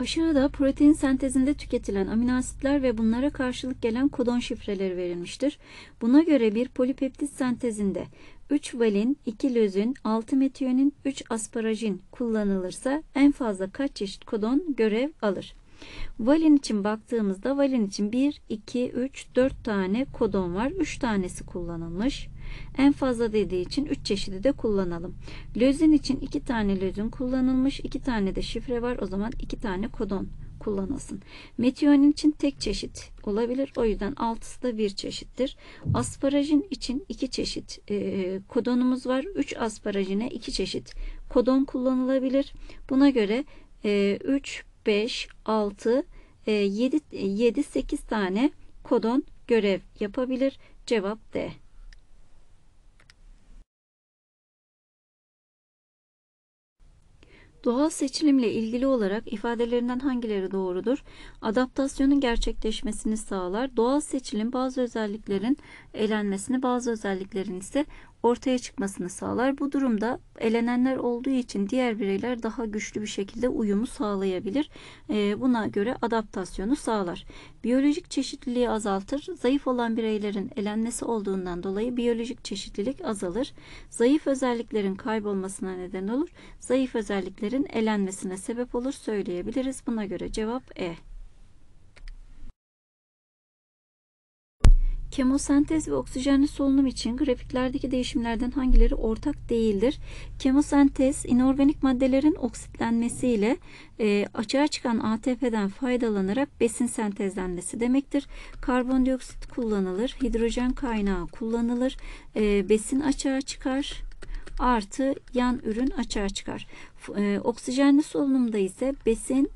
Aşağıda protein sentezinde tüketilen amino asitler ve bunlara karşılık gelen kodon şifreleri verilmiştir. Buna göre bir polipeptit sentezinde 3 valin, 2 lözün, 6 metiyonin, 3 asparajin kullanılırsa en fazla kaç çeşit kodon görev alır? Valin için baktığımızda valin için 1, 2, 3, 4 tane kodon var. 3 tanesi kullanılmış. En fazla dediği için 3 çeşidi de kullanalım. Lözin için 2 tane lözün kullanılmış. 2 tane de şifre var. O zaman 2 tane kodon kullanılsın. Metiyonin için tek çeşit olabilir. O yüzden altısı da bir çeşittir. Asparajin için iki çeşit e, kodonumuz var. Üç asparajine iki çeşit kodon kullanılabilir. Buna göre e, 3, 5, 6, e, 7, 7, 8 tane kodon görev yapabilir. Cevap D. Doğal seçilimle ilgili olarak ifadelerinden hangileri doğrudur? Adaptasyonun gerçekleşmesini sağlar. Doğal seçilim bazı özelliklerin elenmesini, bazı özelliklerin ise ortaya çıkmasını sağlar. Bu durumda elenenler olduğu için diğer bireyler daha güçlü bir şekilde uyumu sağlayabilir. Ee, buna göre adaptasyonu sağlar. Biyolojik çeşitliliği azaltır. Zayıf olan bireylerin elenmesi olduğundan dolayı biyolojik çeşitlilik azalır. Zayıf özelliklerin kaybolmasına neden olur. Zayıf özelliklerin elenmesine sebep olur söyleyebiliriz. Buna göre cevap E. Kemosentez ve oksijenli solunum için grafiklerdeki değişimlerden hangileri ortak değildir? Kemosentez, inorganik maddelerin oksitlenmesiyle e, açığa çıkan ATP'den faydalanarak besin sentezlenmesi demektir. Karbondioksit kullanılır, hidrojen kaynağı kullanılır, e, besin açığa çıkar artı yan ürün açığa çıkar. E, oksijenli solunumda ise besin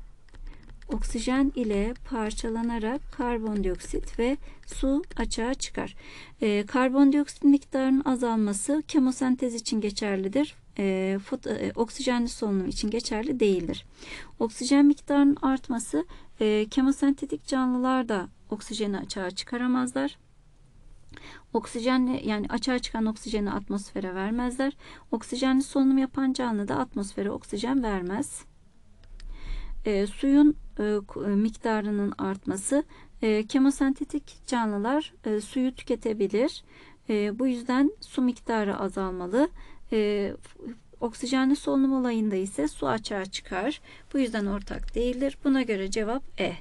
oksijen ile parçalanarak karbondioksit ve su açığa çıkar. E, karbondioksit miktarının azalması kemosentez için geçerlidir. Ee, e, foto, e, oksijenli solunum için geçerli değildir. Oksijen miktarının artması e, kemosentetik canlılar da oksijeni açığa çıkaramazlar. Oksijenle yani açığa çıkan oksijeni atmosfere vermezler. Oksijenli solunum yapan canlı da atmosfere oksijen vermez e, suyun e, e, miktarının artması e, kemosentetik canlılar e, suyu tüketebilir. E, bu yüzden su miktarı azalmalı. E, oksijenli solunum olayında ise su açığa çıkar. Bu yüzden ortak değildir. Buna göre cevap E.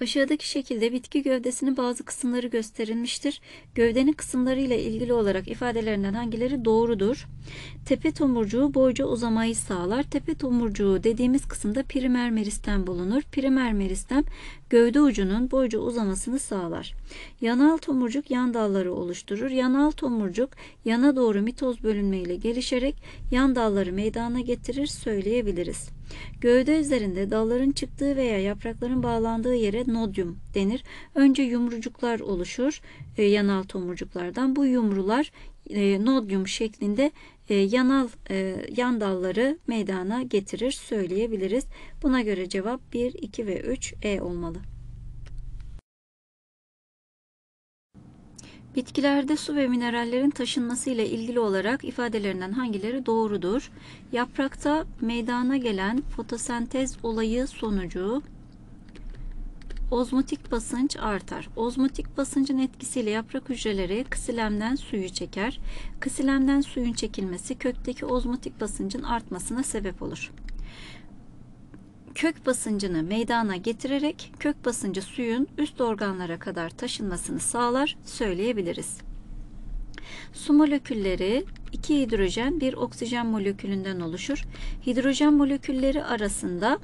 Aşağıdaki şekilde bitki gövdesinin bazı kısımları gösterilmiştir. Gövdenin kısımları ile ilgili olarak ifadelerinden hangileri doğrudur? Tepe tomurcuğu boyca uzamayı sağlar. Tepe tomurcuğu dediğimiz kısımda primer meristem bulunur. Primer meristem gövde ucunun boyca uzamasını sağlar. Yanal tomurcuk yan dalları oluşturur. Yanal tomurcuk yana doğru mitoz bölünme ile gelişerek yan dalları meydana getirir söyleyebiliriz. Gövde üzerinde dalların çıktığı veya yaprakların bağlandığı yere nodyum denir. Önce yumrucuklar oluşur e, yanal tomurcuklardan. Bu yumrular e, nodyum şeklinde e, yanal e, yan dalları meydana getirir söyleyebiliriz. Buna göre cevap 1, 2 ve 3 E olmalı. Bitkilerde su ve minerallerin taşınması ile ilgili olarak ifadelerinden hangileri doğrudur? Yaprakta meydana gelen fotosentez olayı sonucu ozmotik basınç artar. Ozmotik basıncın etkisiyle yaprak hücreleri kısilemden suyu çeker. Kısilemden suyun çekilmesi kökteki ozmotik basıncın artmasına sebep olur kök basıncını meydana getirerek kök basıncı suyun üst organlara kadar taşınmasını sağlar söyleyebiliriz. Su molekülleri iki hidrojen bir oksijen molekülünden oluşur. Hidrojen molekülleri arasında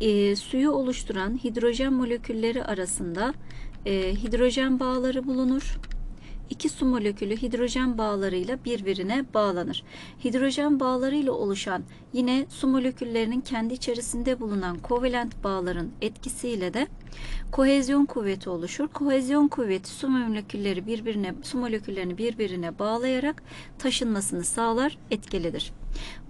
e, suyu oluşturan hidrojen molekülleri arasında e, hidrojen bağları bulunur iki su molekülü hidrojen bağlarıyla birbirine bağlanır. Hidrojen bağlarıyla oluşan yine su moleküllerinin kendi içerisinde bulunan kovalent bağların etkisiyle de kohezyon kuvveti oluşur. Kohezyon kuvveti su molekülleri birbirine su moleküllerini birbirine bağlayarak taşınmasını sağlar, etkilidir.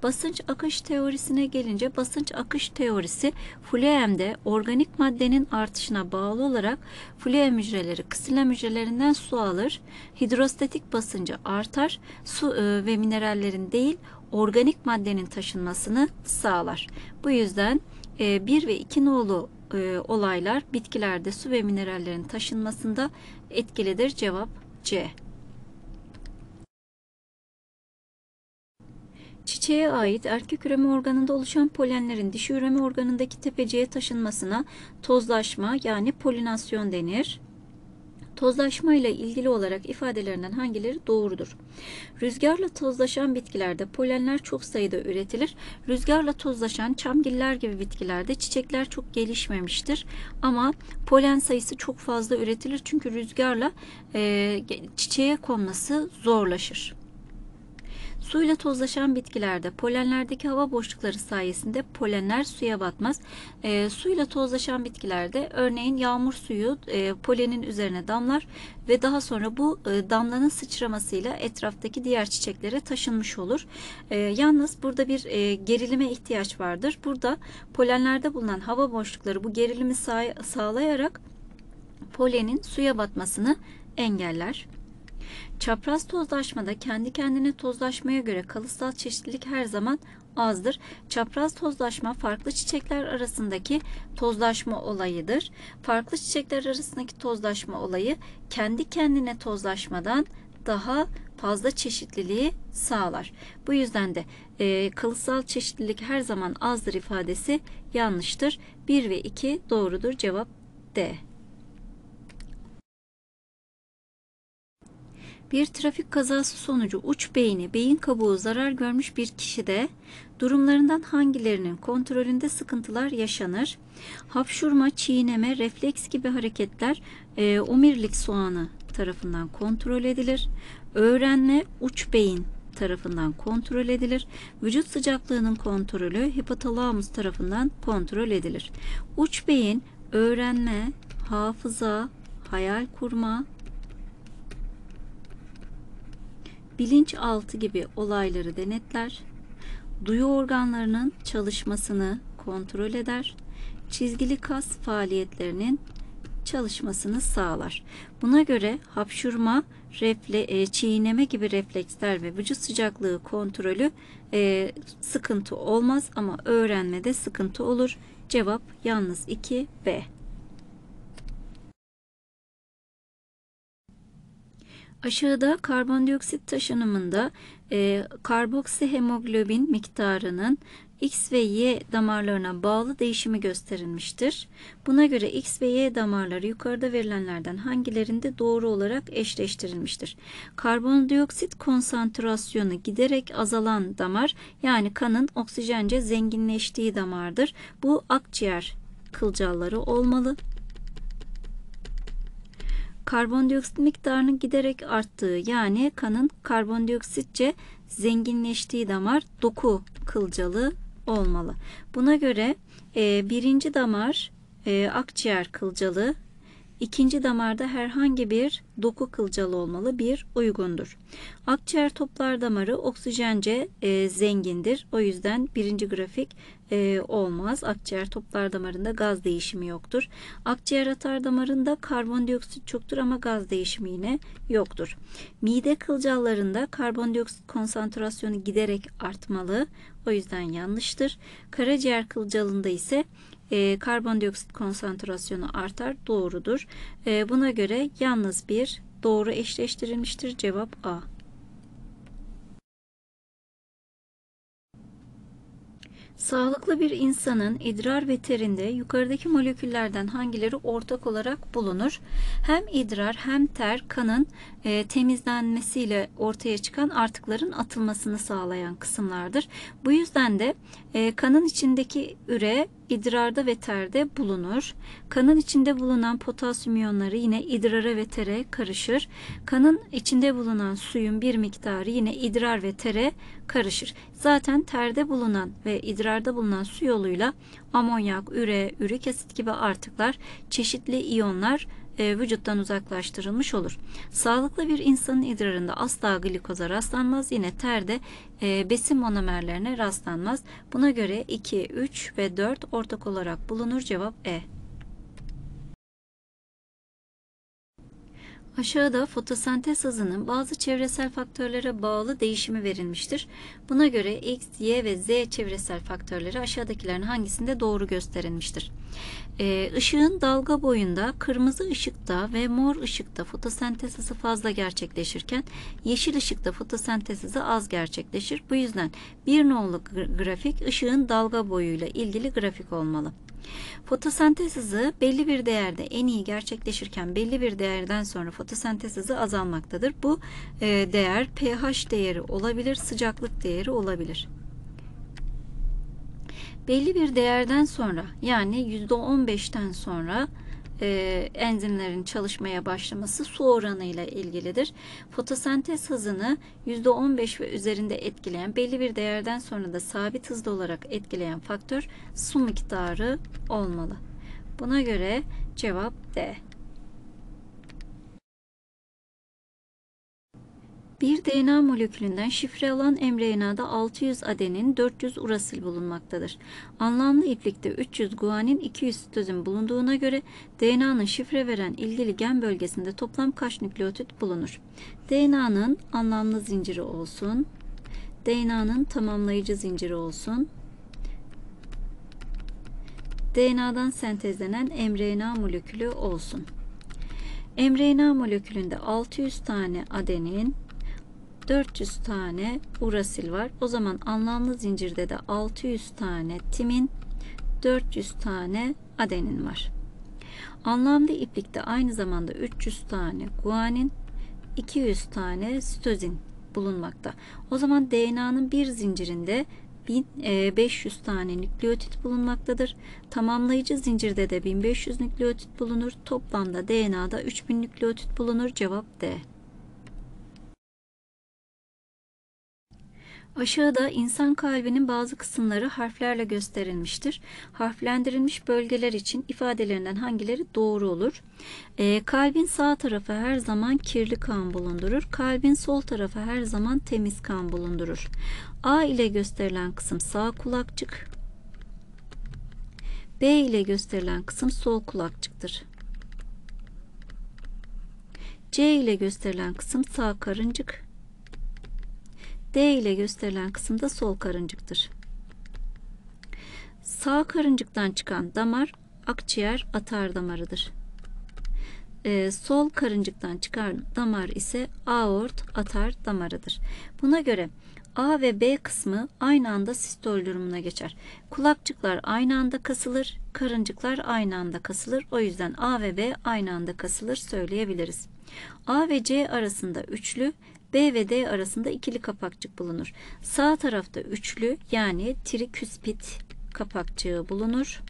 Basınç akış teorisine gelince basınç akış teorisi Fleem'de organik maddenin artışına bağlı olarak Fleem hücreleri kısırlem hücrelerinden su alır, hidrostatik basıncı artar, su e, ve minerallerin değil organik maddenin taşınmasını sağlar. Bu yüzden 1 e, ve 2 nolu e, olaylar bitkilerde su ve minerallerin taşınmasında etkilidir. Cevap C. Çiçeğe ait erkek üreme organında oluşan polenlerin dişi üreme organındaki tepeciğe taşınmasına tozlaşma yani polinasyon denir. Tozlaşma ile ilgili olarak ifadelerinden hangileri doğrudur? Rüzgarla tozlaşan bitkilerde polenler çok sayıda üretilir. Rüzgarla tozlaşan çamgiller gibi bitkilerde çiçekler çok gelişmemiştir. Ama polen sayısı çok fazla üretilir çünkü rüzgarla e, çiçeğe konması zorlaşır. Suyla tozlaşan bitkilerde polenlerdeki hava boşlukları sayesinde polenler suya batmaz. E, suyla tozlaşan bitkilerde örneğin yağmur suyu e, polenin üzerine damlar ve daha sonra bu e, damlanın sıçramasıyla etraftaki diğer çiçeklere taşınmış olur. E, yalnız burada bir e, gerilime ihtiyaç vardır. Burada polenlerde bulunan hava boşlukları bu gerilimi sağ, sağlayarak polenin suya batmasını engeller. Çapraz tozlaşmada kendi kendine tozlaşmaya göre kalıtsal çeşitlilik her zaman azdır. Çapraz tozlaşma farklı çiçekler arasındaki tozlaşma olayıdır. Farklı çiçekler arasındaki tozlaşma olayı kendi kendine tozlaşmadan daha fazla çeşitliliği sağlar. Bu yüzden de e, kılsal çeşitlilik her zaman azdır ifadesi yanlıştır. 1 ve 2 doğrudur cevap D. Bir trafik kazası sonucu uç beyni, beyin kabuğu zarar görmüş bir kişide durumlarından hangilerinin kontrolünde sıkıntılar yaşanır? Hapşurma, çiğneme, refleks gibi hareketler e, omirlik soğanı tarafından kontrol edilir. Öğrenme, uç beyin tarafından kontrol edilir. Vücut sıcaklığının kontrolü hipotalamus tarafından kontrol edilir. Uç beyin öğrenme, hafıza, hayal kurma, bilinçaltı gibi olayları denetler, duyu organlarının çalışmasını kontrol eder, çizgili kas faaliyetlerinin çalışmasını sağlar. Buna göre hapşurma, refle, e, çiğneme gibi refleksler ve vücut sıcaklığı kontrolü e, sıkıntı olmaz ama öğrenmede sıkıntı olur. Cevap yalnız 2 B. Aşağıda karbondioksit taşınımında e, karboksihemoglobin miktarının X ve Y damarlarına bağlı değişimi gösterilmiştir. Buna göre X ve Y damarları yukarıda verilenlerden hangilerinde doğru olarak eşleştirilmiştir. Karbondioksit konsantrasyonu giderek azalan damar yani kanın oksijence zenginleştiği damardır. Bu akciğer kılcalları olmalı karbondioksit miktarının giderek arttığı yani kanın karbondioksitçe zenginleştiği damar doku kılcalı olmalı. Buna göre e, birinci damar e, akciğer kılcalı İkinci damarda herhangi bir doku kılcal olmalı bir uygundur. Akciğer toplar damarı oksijence e, zengindir. O yüzden birinci grafik e, olmaz. Akciğer toplar damarında gaz değişimi yoktur. Akciğer atar damarında karbondioksit çoktur ama gaz değişimi yine yoktur. Mide kılcallarında karbondioksit konsantrasyonu giderek artmalı. O yüzden yanlıştır. Karaciğer kılcalında ise e, karbondioksit konsantrasyonu artar. Doğrudur. E, buna göre yalnız bir doğru eşleştirilmiştir. Cevap A. Sağlıklı bir insanın idrar ve terinde yukarıdaki moleküllerden hangileri ortak olarak bulunur? Hem idrar hem ter kanın e, temizlenmesiyle ortaya çıkan artıkların atılmasını sağlayan kısımlardır. Bu yüzden de e, kanın içindeki üre idrarda ve terde bulunur. Kanın içinde bulunan potasyum iyonları yine idrara ve tere karışır. Kanın içinde bulunan suyun bir miktarı yine idrar ve tere karışır. Zaten terde bulunan ve idrarda bulunan su yoluyla amonyak, üre, ürik asit gibi artıklar, çeşitli iyonlar e, vücuttan uzaklaştırılmış olur. Sağlıklı bir insanın idrarında asla glikoza rastlanmaz. Yine terde e, besin monomerlerine rastlanmaz. Buna göre 2, 3 ve 4 ortak olarak bulunur. Cevap E. Aşağıda fotosentez hızının bazı çevresel faktörlere bağlı değişimi verilmiştir. Buna göre X, Y ve Z çevresel faktörleri aşağıdakilerin hangisinde doğru gösterilmiştir? Işığın ee, dalga boyunda kırmızı ışıkta ve mor ışıkta fotosentezisi fazla gerçekleşirken yeşil ışıkta fotosentezisi az gerçekleşir. Bu yüzden bir nolu grafik ışığın dalga boyuyla ilgili grafik olmalı. Fotosentez hızı belli bir değerde en iyi gerçekleşirken belli bir değerden sonra fotosentez hızı azalmaktadır. Bu e, değer pH değeri olabilir, sıcaklık değeri olabilir belli bir değerden sonra yani %15'ten sonra e, enzimlerin çalışmaya başlaması su oranıyla ilgilidir. Fotosentez hızını %15 ve üzerinde etkileyen belli bir değerden sonra da sabit hızda olarak etkileyen faktör su miktarı olmalı. Buna göre cevap D. Bir DNA molekülünden şifre alan mRNA'da 600 adenin 400 urasil bulunmaktadır. Anlamlı iplikte 300 guanin 200 sitozin bulunduğuna göre DNA'nın şifre veren ilgili gen bölgesinde toplam kaç nükleotit bulunur? DNA'nın anlamlı zinciri olsun. DNA'nın tamamlayıcı zinciri olsun. DNA'dan sentezlenen mRNA molekülü olsun. mRNA molekülünde 600 tane adenin 400 tane urasil var. O zaman anlamlı zincirde de 600 tane timin, 400 tane adenin var. Anlamlı iplikte aynı zamanda 300 tane guanin, 200 tane sitozin bulunmakta. O zaman DNA'nın bir zincirinde 1500 e, tane nükleotit bulunmaktadır. Tamamlayıcı zincirde de 1500 nükleotit bulunur. Toplamda DNA'da 3000 nükleotit bulunur. Cevap D. Aşağıda insan kalbinin bazı kısımları harflerle gösterilmiştir. Harflendirilmiş bölgeler için ifadelerinden hangileri doğru olur? E, kalbin sağ tarafı her zaman kirli kan bulundurur. Kalbin sol tarafı her zaman temiz kan bulundurur. A ile gösterilen kısım sağ kulakçık. B ile gösterilen kısım sol kulakçıktır. C ile gösterilen kısım sağ karıncık. D ile gösterilen kısımda sol karıncıktır. Sağ karıncıktan çıkan damar akciğer atar damarıdır. Ee, sol karıncıktan çıkan damar ise aort atar damarıdır. Buna göre A ve B kısmı aynı anda sistol durumuna geçer. Kulakçıklar aynı anda kasılır, karıncıklar aynı anda kasılır. O yüzden A ve B aynı anda kasılır söyleyebiliriz. A ve C arasında üçlü, B ve D arasında ikili kapakçık bulunur. Sağ tarafta üçlü yani triküspit kapakçığı bulunur.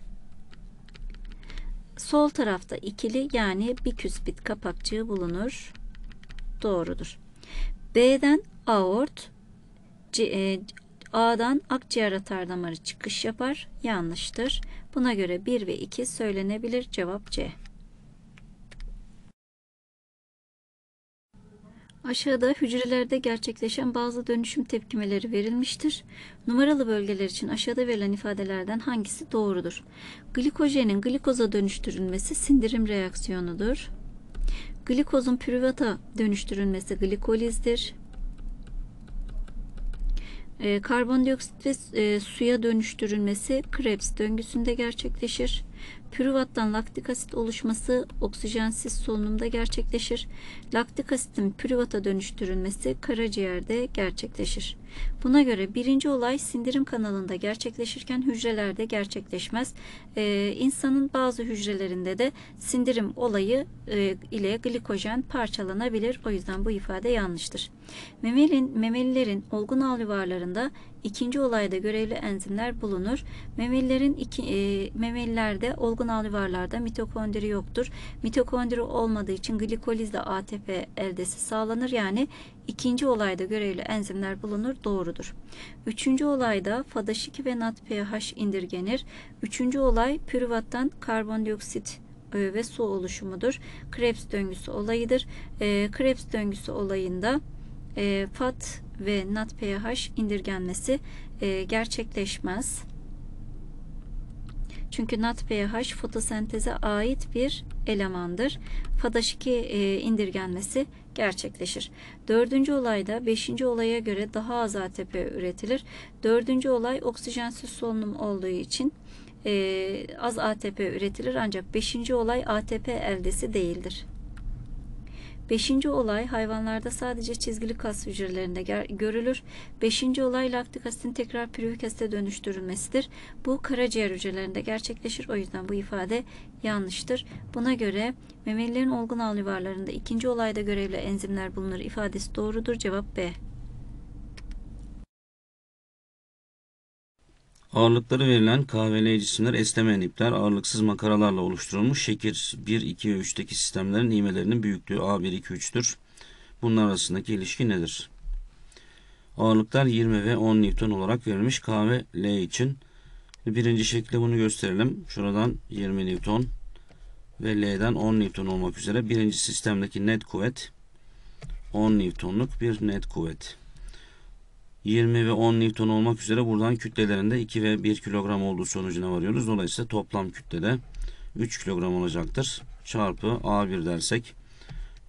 Sol tarafta ikili yani biküspit kapakçığı bulunur. Doğrudur. B'den aort, C, e, A'dan akciğer atar damarı çıkış yapar. Yanlıştır. Buna göre 1 ve 2 söylenebilir. Cevap C. Aşağıda hücrelerde gerçekleşen bazı dönüşüm tepkimeleri verilmiştir. Numaralı bölgeler için aşağıda verilen ifadelerden hangisi doğrudur? Glikojenin glikoza dönüştürülmesi sindirim reaksiyonudur. Glikozun pürüvata dönüştürülmesi glikolizdir. E, karbondioksit ve e, suya dönüştürülmesi Krebs döngüsünde gerçekleşir Pürüvattan laktik asit oluşması oksijensiz solunumda gerçekleşir. Laktik asitin pürüvata dönüştürülmesi karaciğerde gerçekleşir. Buna göre birinci olay sindirim kanalında gerçekleşirken hücrelerde gerçekleşmez. Ee, insanın bazı hücrelerinde de sindirim olayı e, ile glikojen parçalanabilir. O yüzden bu ifade yanlıştır. Memelin, memelilerin olgun alüvarlarında İkinci olayda görevli enzimler bulunur. Memelilerin iki, e, memelilerde olgun alüvarlarda mitokondri yoktur. Mitokondri olmadığı için glikolizle ATP eldesi sağlanır. Yani ikinci olayda görevli enzimler bulunur. Doğrudur. Üçüncü olayda fadaş ve NADPH indirgenir. Üçüncü olay pürüvattan karbondioksit e, ve su oluşumudur. Krebs döngüsü olayıdır. E, Krebs döngüsü olayında e, FAT ve NADPH indirgenmesi e, gerçekleşmez. Çünkü NADPH fotosenteze ait bir elemandır. FADH2 e, indirgenmesi gerçekleşir. Dördüncü olayda beşinci olaya göre daha az ATP üretilir. Dördüncü olay oksijensiz solunum olduğu için e, az ATP üretilir ancak beşinci olay ATP eldesi değildir. Beşinci olay hayvanlarda sadece çizgili kas hücrelerinde görülür. Beşinci olay laktik asitin tekrar pürüvik asite dönüştürülmesidir. Bu karaciğer hücrelerinde gerçekleşir. O yüzden bu ifade yanlıştır. Buna göre memelilerin olgun yuvarlarında ikinci olayda görevli enzimler bulunur ifadesi doğrudur. Cevap B. Ağırlıkları verilen kahveleyici cisimler esnemeyen ipler ağırlıksız makaralarla oluşturulmuş şekil 1, 2 ve 3'teki sistemlerin iğmelerinin büyüklüğü A1, 2, 3'tür. Bunlar arasındaki ilişki nedir? Ağırlıklar 20 ve 10 Newton olarak verilmiş KVL için. Birinci şekilde bunu gösterelim. Şuradan 20 Newton ve L'den 10 Newton olmak üzere birinci sistemdeki net kuvvet 10 Newton'luk bir net kuvvet. 20 ve 10 Newton olmak üzere buradan kütlelerinde 2 ve 1 kilogram olduğu sonucuna varıyoruz. Dolayısıyla toplam kütlede 3 kilogram olacaktır. Çarpı A1 dersek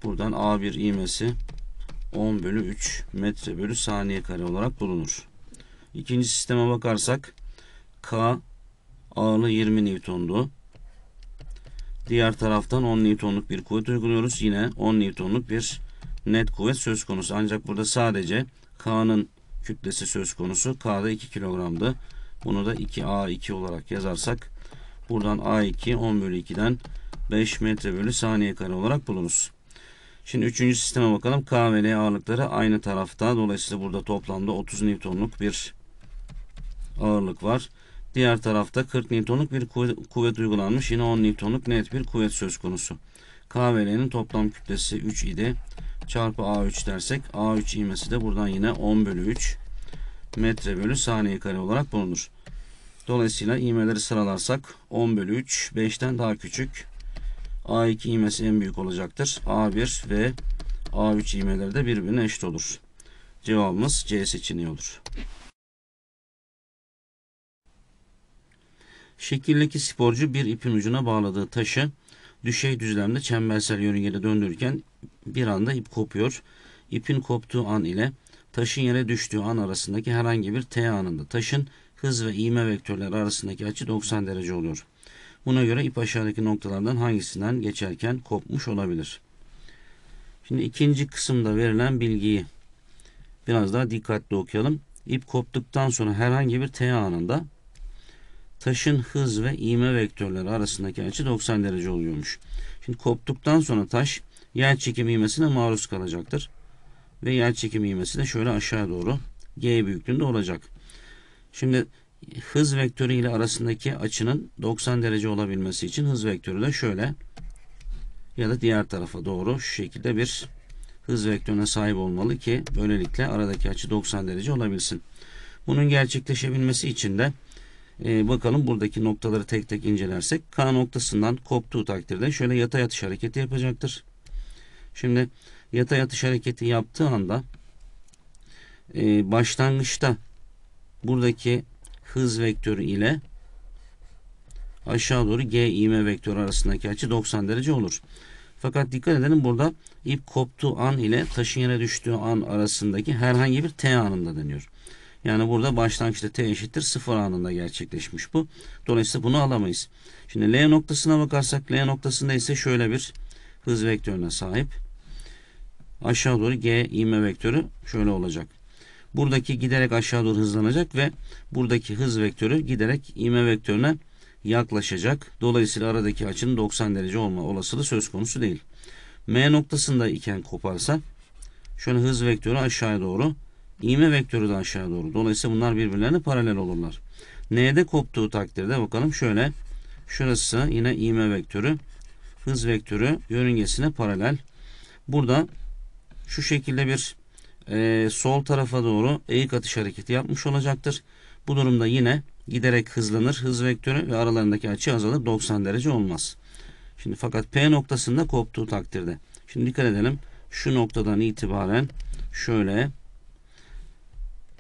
buradan A1 ivmesi 10 bölü 3 metre bölü saniye kare olarak bulunur. İkinci sisteme bakarsak K ağırlığı 20 Newton'du. Diğer taraftan 10 Newton'luk bir kuvvet uyguluyoruz. Yine 10 Newton'luk bir net kuvvet söz konusu. Ancak burada sadece K'nın kütlesi söz konusu. K'da 2 kilogramdı. Bunu da 2A2 olarak yazarsak buradan A2 10 bölü 2'den 5 metre bölü saniye kare olarak buluruz. Şimdi üçüncü sisteme bakalım. K ve L ağırlıkları aynı tarafta. Dolayısıyla burada toplamda 30 Newton'luk bir ağırlık var. Diğer tarafta 40 Newton'luk bir kuvvet uygulanmış. Yine 10 Newton'luk net bir kuvvet söz konusu. K ve L'nin toplam kütlesi 3 idi çarpı A3 dersek A3 ivmesi de buradan yine 10 bölü 3 metre bölü saniye kare olarak bulunur. Dolayısıyla ivmeleri sıralarsak 10 bölü 3 5'ten daha küçük. A2 ivmesi en büyük olacaktır. A1 ve A3 ivmeleri de birbirine eşit olur. Cevabımız C seçeneği olur. Şekildeki sporcu bir ipin ucuna bağladığı taşı düşey düzlemde çembersel yörüngede döndürürken bir anda ip kopuyor. İpin koptuğu an ile taşın yere düştüğü an arasındaki herhangi bir T anında taşın hız ve iğme vektörleri arasındaki açı 90 derece oluyor. Buna göre ip aşağıdaki noktalardan hangisinden geçerken kopmuş olabilir. Şimdi ikinci kısımda verilen bilgiyi biraz daha dikkatli okuyalım. İp koptuktan sonra herhangi bir T anında taşın hız ve iğme vektörleri arasındaki açı 90 derece oluyormuş. Şimdi koptuktan sonra taş yer çekim iğmesine maruz kalacaktır. Ve yer çekim iğmesi de şöyle aşağı doğru G büyüklüğünde olacak. Şimdi hız vektörü ile arasındaki açının 90 derece olabilmesi için hız vektörü de şöyle ya da diğer tarafa doğru şu şekilde bir hız vektörüne sahip olmalı ki böylelikle aradaki açı 90 derece olabilsin. Bunun gerçekleşebilmesi için de e, bakalım buradaki noktaları tek tek incelersek K noktasından koptuğu takdirde şöyle yatay yatış hareketi yapacaktır. Şimdi yatay yatış hareketi yaptığı anda e, başlangıçta buradaki hız vektörü ile aşağı doğru G ivme vektörü arasındaki açı 90 derece olur. Fakat dikkat edelim burada ip koptuğu an ile taşın yere düştüğü an arasındaki herhangi bir T anında deniyor. Yani burada başlangıçta t eşittir 0 anında gerçekleşmiş bu. Dolayısıyla bunu alamayız. Şimdi L noktasına bakarsak L noktasında ise şöyle bir hız vektörüne sahip. Aşağı doğru G ivme vektörü şöyle olacak. Buradaki giderek aşağı doğru hızlanacak ve buradaki hız vektörü giderek ivme vektörüne yaklaşacak. Dolayısıyla aradaki açının 90 derece olma olasılığı söz konusu değil. M noktasında iken koparsa şöyle hız vektörü aşağıya doğru İğme vektörü de aşağı doğru. Dolayısıyla bunlar birbirlerine paralel olurlar. N'de koptuğu takdirde bakalım şöyle. Şurası yine iğme vektörü. Hız vektörü yörüngesine paralel. Burada şu şekilde bir e, sol tarafa doğru eğik atış hareketi yapmış olacaktır. Bu durumda yine giderek hızlanır hız vektörü ve aralarındaki açı azalır 90 derece olmaz. Şimdi fakat P noktasında koptuğu takdirde. Şimdi dikkat edelim. Şu noktadan itibaren şöyle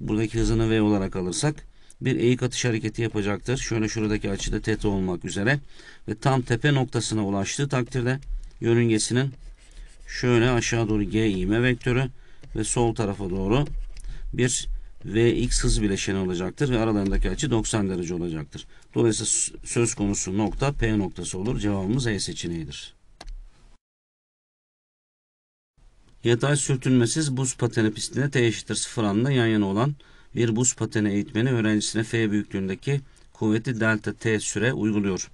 buradaki hızını V olarak alırsak bir eğik atış hareketi yapacaktır. Şöyle şuradaki açıda teta olmak üzere ve tam tepe noktasına ulaştığı takdirde yörüngesinin şöyle aşağı doğru G iğme vektörü ve sol tarafa doğru bir VX hız bileşeni olacaktır ve aralarındaki açı 90 derece olacaktır. Dolayısıyla söz konusu nokta P noktası olur. Cevabımız E seçeneğidir. ya sürtünmesiz buz pateni pistine t eşittir 0 anında yan yana olan bir buz pateni eğitmeni öğrencisine f büyüklüğündeki kuvveti delta t süre uyguluyor.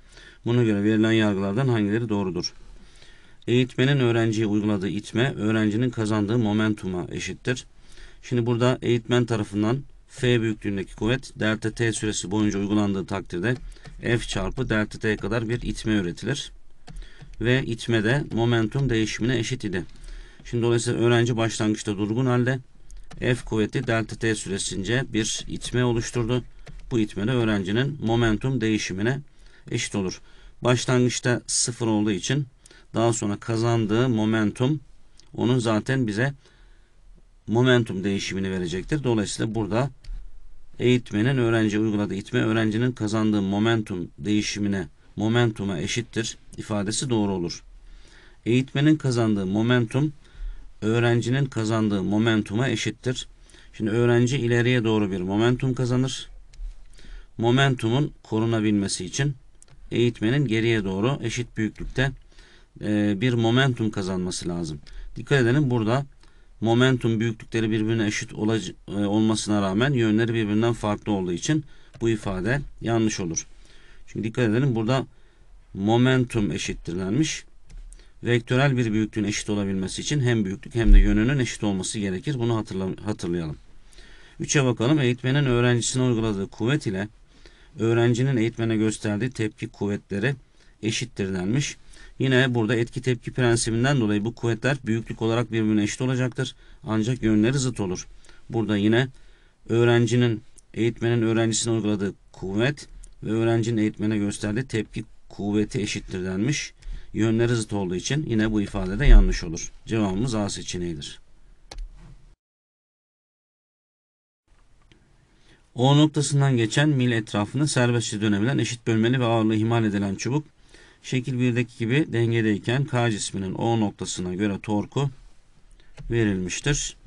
Buna göre verilen yargılardan hangileri doğrudur? Eğitmenin öğrenciye uyguladığı itme öğrencinin kazandığı momentuma eşittir. Şimdi burada eğitmen tarafından f büyüklüğündeki kuvvet delta t süresi boyunca uygulandığı takdirde f çarpı delta t kadar bir itme üretilir. Ve itmede momentum değişimine eşit idi. Şimdi dolayısıyla öğrenci başlangıçta durgun halde F kuvveti delta t süresince bir itme oluşturdu. Bu itme de öğrencinin momentum değişimine eşit olur. Başlangıçta sıfır olduğu için daha sonra kazandığı momentum onun zaten bize momentum değişimini verecektir. Dolayısıyla burada eğitmenin öğrenci uyguladığı itme öğrencinin kazandığı momentum değişimine momentuma eşittir ifadesi doğru olur. Eğitmenin kazandığı momentum öğrencinin kazandığı momentuma eşittir. Şimdi öğrenci ileriye doğru bir momentum kazanır. Momentumun korunabilmesi için eğitmenin geriye doğru eşit büyüklükte e, bir momentum kazanması lazım. Dikkat edelim burada momentum büyüklükleri birbirine eşit e, olmasına rağmen yönleri birbirinden farklı olduğu için bu ifade yanlış olur. Çünkü dikkat edelim burada momentum eşittirlenmiş vektörel bir büyüklüğün eşit olabilmesi için hem büyüklük hem de yönünün eşit olması gerekir. Bunu hatırla, hatırlayalım. 3'e bakalım. Eğitmenin öğrencisine uyguladığı kuvvet ile öğrencinin eğitmene gösterdiği tepki kuvvetleri eşittir denmiş. Yine burada etki tepki prensibinden dolayı bu kuvvetler büyüklük olarak birbirine eşit olacaktır. Ancak yönleri zıt olur. Burada yine öğrencinin eğitmenin öğrencisine uyguladığı kuvvet ve öğrencinin eğitmene gösterdiği tepki kuvveti eşittir denmiş yönleri zıt olduğu için yine bu ifade de yanlış olur. Cevabımız A seçeneğidir. O noktasından geçen mil etrafında serbestçe dönebilen eşit bölmeli ve ağırlığı ihmal edilen çubuk şekil 1'deki gibi dengedeyken K cisminin O noktasına göre torku verilmiştir.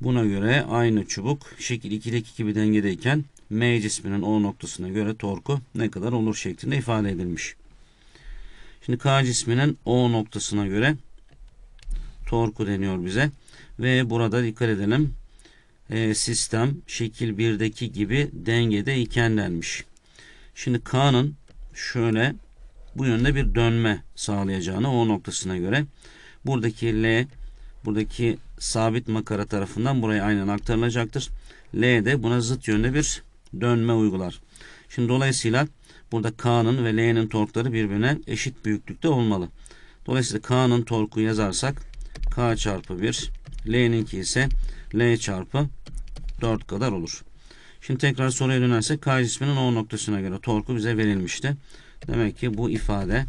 Buna göre aynı çubuk şekil 2'deki gibi dengedeyken M cisminin O noktasına göre torku ne kadar olur şeklinde ifade edilmiş. Şimdi K cisminin O noktasına göre torku deniyor bize. Ve burada dikkat edelim. E, sistem şekil 1'deki gibi dengede iken denmiş. Şimdi K'nın şöyle bu yönde bir dönme sağlayacağını O noktasına göre. Buradaki L buradaki sabit makara tarafından buraya aynen aktarılacaktır. L de buna zıt yönde bir dönme uygular. Şimdi dolayısıyla Burada K'nın ve L'nin torkları birbirine eşit büyüklükte olmalı. Dolayısıyla K'nın torku yazarsak K çarpı 1, L'ninki ise L çarpı 4 kadar olur. Şimdi tekrar soruya dönersek K cisminin O noktasına göre torku bize verilmişti. Demek ki bu ifade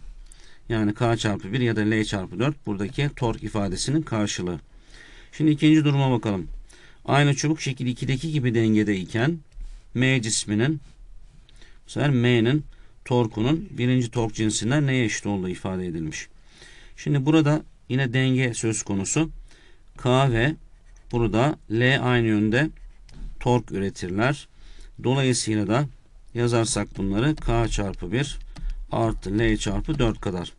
yani K çarpı 1 ya da L çarpı 4 buradaki tork ifadesinin karşılığı. Şimdi ikinci duruma bakalım. Aynı çubuk şekil 2'deki gibi dengede iken M cisminin bu sefer M'nin torkunun birinci tork cinsinden neye eşit olduğu ifade edilmiş. Şimdi burada yine denge söz konusu. K ve burada L aynı yönde tork üretirler. Dolayısıyla da yazarsak bunları K çarpı 1 artı L çarpı 4 kadar.